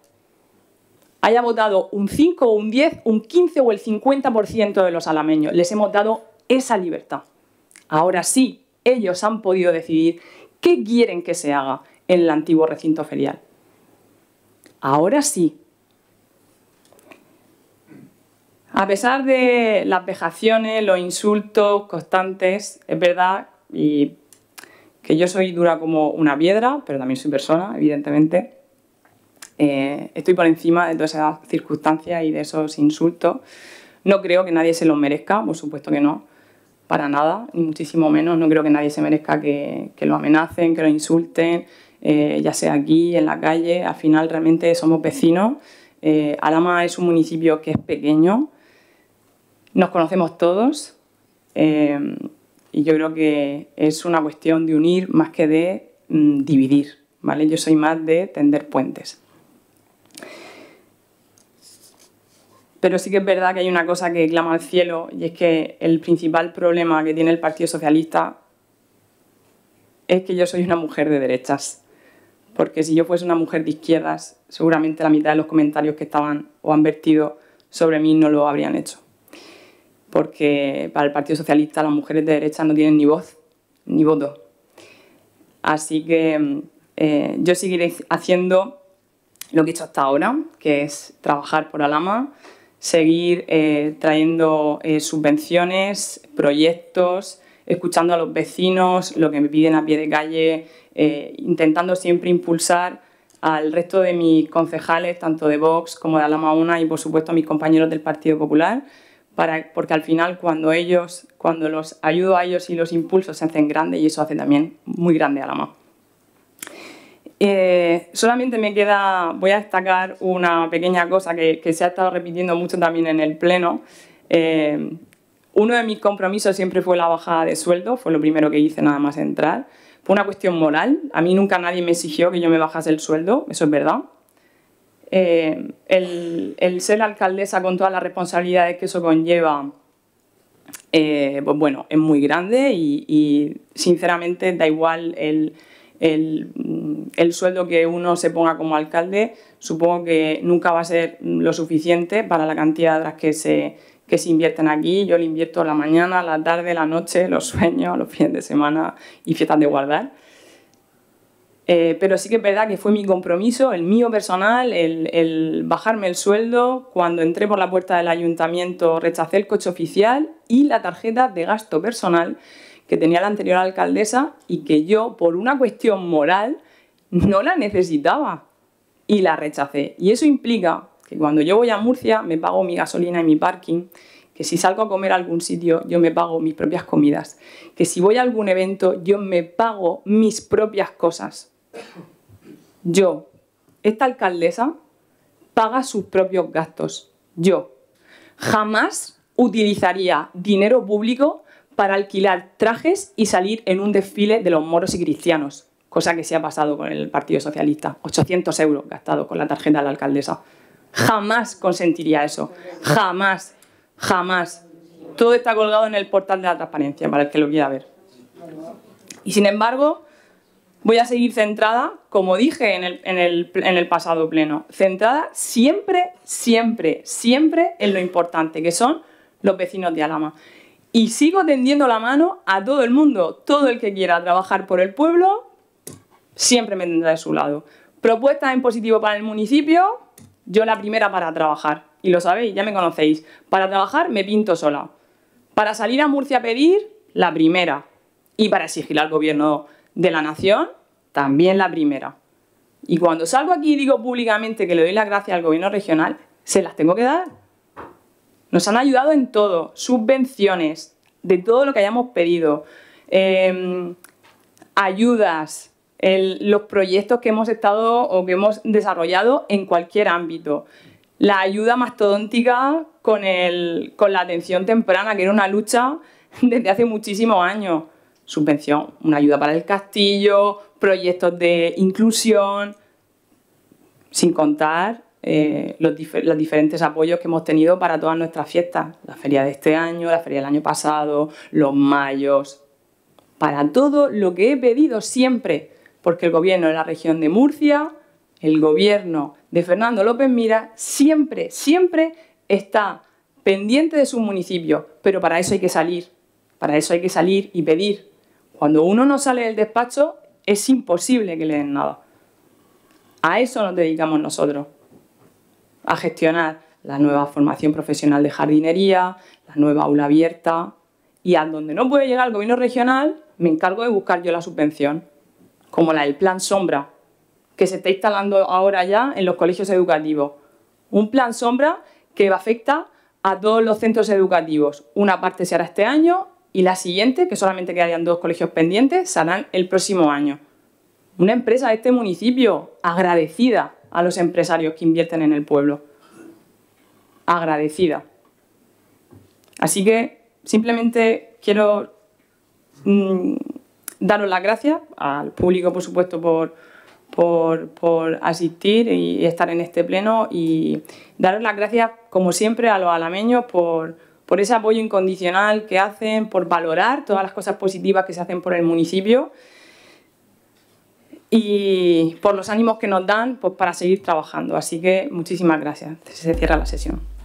Haya votado un 5, o un 10, un 15 o el 50% de los alameños. Les hemos dado esa libertad. Ahora sí, ellos han podido decidir qué quieren que se haga en el antiguo recinto ferial. Ahora sí. A pesar de las vejaciones, los insultos constantes, es verdad y que yo soy dura como una piedra, pero también soy persona, evidentemente. Eh, estoy por encima de todas esas circunstancias y de esos insultos. No creo que nadie se los merezca, por supuesto que no, para nada, ni muchísimo menos. No creo que nadie se merezca que, que lo amenacen, que lo insulten, eh, ya sea aquí, en la calle. Al final realmente somos vecinos. Eh, Alama es un municipio que es pequeño, nos conocemos todos. Eh, y yo creo que es una cuestión de unir más que de mm, dividir, ¿vale? Yo soy más de tender puentes. Pero sí que es verdad que hay una cosa que clama al cielo y es que el principal problema que tiene el Partido Socialista es que yo soy una mujer de derechas. Porque si yo fuese una mujer de izquierdas, seguramente la mitad de los comentarios que estaban o han vertido sobre mí no lo habrían hecho porque para el Partido Socialista las mujeres de derecha no tienen ni voz ni voto. Así que mm, eh, yo seguiré haciendo lo que he hecho hasta ahora, que es trabajar por Alama, seguir eh, trayendo eh, subvenciones, proyectos, escuchando a los vecinos, lo que me piden a pie de calle, intentando siempre impulsar al resto de mis concejales, tanto de Vox como de Alama Una y por supuesto a mis compañeros del Partido Popular, porque al final cuando ellos, cuando los ayudo a ellos y los impulsos se hacen grande y eso hace también muy grande a la mano. Eh, solamente me queda, voy a destacar una pequeña cosa que, se ha estado repitiendo mucho también en el Pleno. Eh, uno de mis compromisos siempre fue la bajada de sueldo, fue lo primero que hice nada más entrar. Fue una cuestión moral, a mí nunca nadie me exigió que yo me bajase el sueldo, eso es verdad, eh, el, ser alcaldesa con todas las responsabilidades que eso conlleva, eh, bueno, es muy grande y, sinceramente da igual mm, el, sueldo que uno se ponga como alcalde, supongo que nunca va a ser lo suficiente para la cantidad de las que se, que se invierten aquí. Yo le invierto la mañana, la tarde, la noche, los sueños, los fines de semana y fiestas de guardar. Eh, pero sí que es verdad que fue mi compromiso, el mío personal, el, el, bajarme el sueldo. Cuando entré por la puerta del ayuntamiento rechacé el coche oficial y la tarjeta de gasto personal que tenía la anterior alcaldesa y que yo, por una cuestión moral, no la necesitaba y la rechacé. Y eso implica que cuando yo voy a Murcia me pago mi gasolina y mi parking, que si salgo a comer a algún sitio yo me pago mis propias comidas, que si voy a algún evento yo me pago mis propias cosas yo. Esta alcaldesa paga sus propios gastos. Yo. Jamás utilizaría dinero público para alquilar trajes y salir en un desfile de los moros y cristianos, cosa que se ha pasado con el Partido Socialista. 800 euros gastados con la tarjeta de la alcaldesa. Jamás consentiría eso. Jamás. Jamás. Todo está colgado en el portal de la transparencia para el que lo quiera ver. Y sin embargo, voy a seguir centrada, como dije en el, pasado pleno, centrada siempre, siempre, siempre en lo importante, que son los vecinos de Alama. Y sigo tendiendo la mano a todo el mundo, todo el que quiera trabajar por el pueblo, siempre me tendrá de su lado. Propuesta en positivo para el municipio, yo la primera para trabajar. Y lo sabéis, ya me conocéis. Para trabajar me pinto sola. Para salir a Murcia a pedir, la primera. Y para exigir al gobierno de la nación, también la primera. Y cuando salgo aquí y digo públicamente que le doy las gracias al gobierno regional, se las tengo que dar. Nos han ayudado en todo, subvenciones, de todo lo que hayamos pedido, em, ayudas, los proyectos que hemos estado o que hemos desarrollado en cualquier ámbito. La ayuda mastodóntica con la atención temprana, que era una lucha desde hace muchísimos años subvención, una ayuda para el castillo, proyectos de inclusión, sin contar eh, los, los, diferentes apoyos que hemos tenido para todas nuestras fiestas, la feria de este año, la feria del año pasado, los mayos, para todo lo que he pedido siempre, porque el gobierno de la región de Murcia, el gobierno de Fernando López Mira, siempre, siempre está pendiente de sus municipios, pero para eso hay que salir, para eso hay que salir y pedir, cuando uno no sale del despacho, es imposible que le den nada. A eso nos dedicamos nosotros, a gestionar la nueva formación profesional de jardinería, la nueva aula abierta, y a donde no puede llegar el gobierno regional, me encargo de buscar yo la subvención, como la del plan sombra, que se está instalando ahora ya en los colegios educativos. Un plan sombra que afecta a todos los centros educativos. Una parte se hará este año y la siguiente, que solamente quedarían dos colegios pendientes, harán el próximo año. Una empresa de este municipio agradecida a los empresarios que invierten en el pueblo. Agradecida. Así que simplemente quiero mm, daros las gracias al público, por supuesto, por, por, por, asistir y estar en este pleno y daros las gracias, como siempre, a los alameños por, por ese apoyo incondicional que hacen, por valorar todas las cosas positivas que se hacen por el municipio y por los ánimos que nos dan pues, para seguir trabajando. Así que muchísimas gracias. Se cierra la sesión.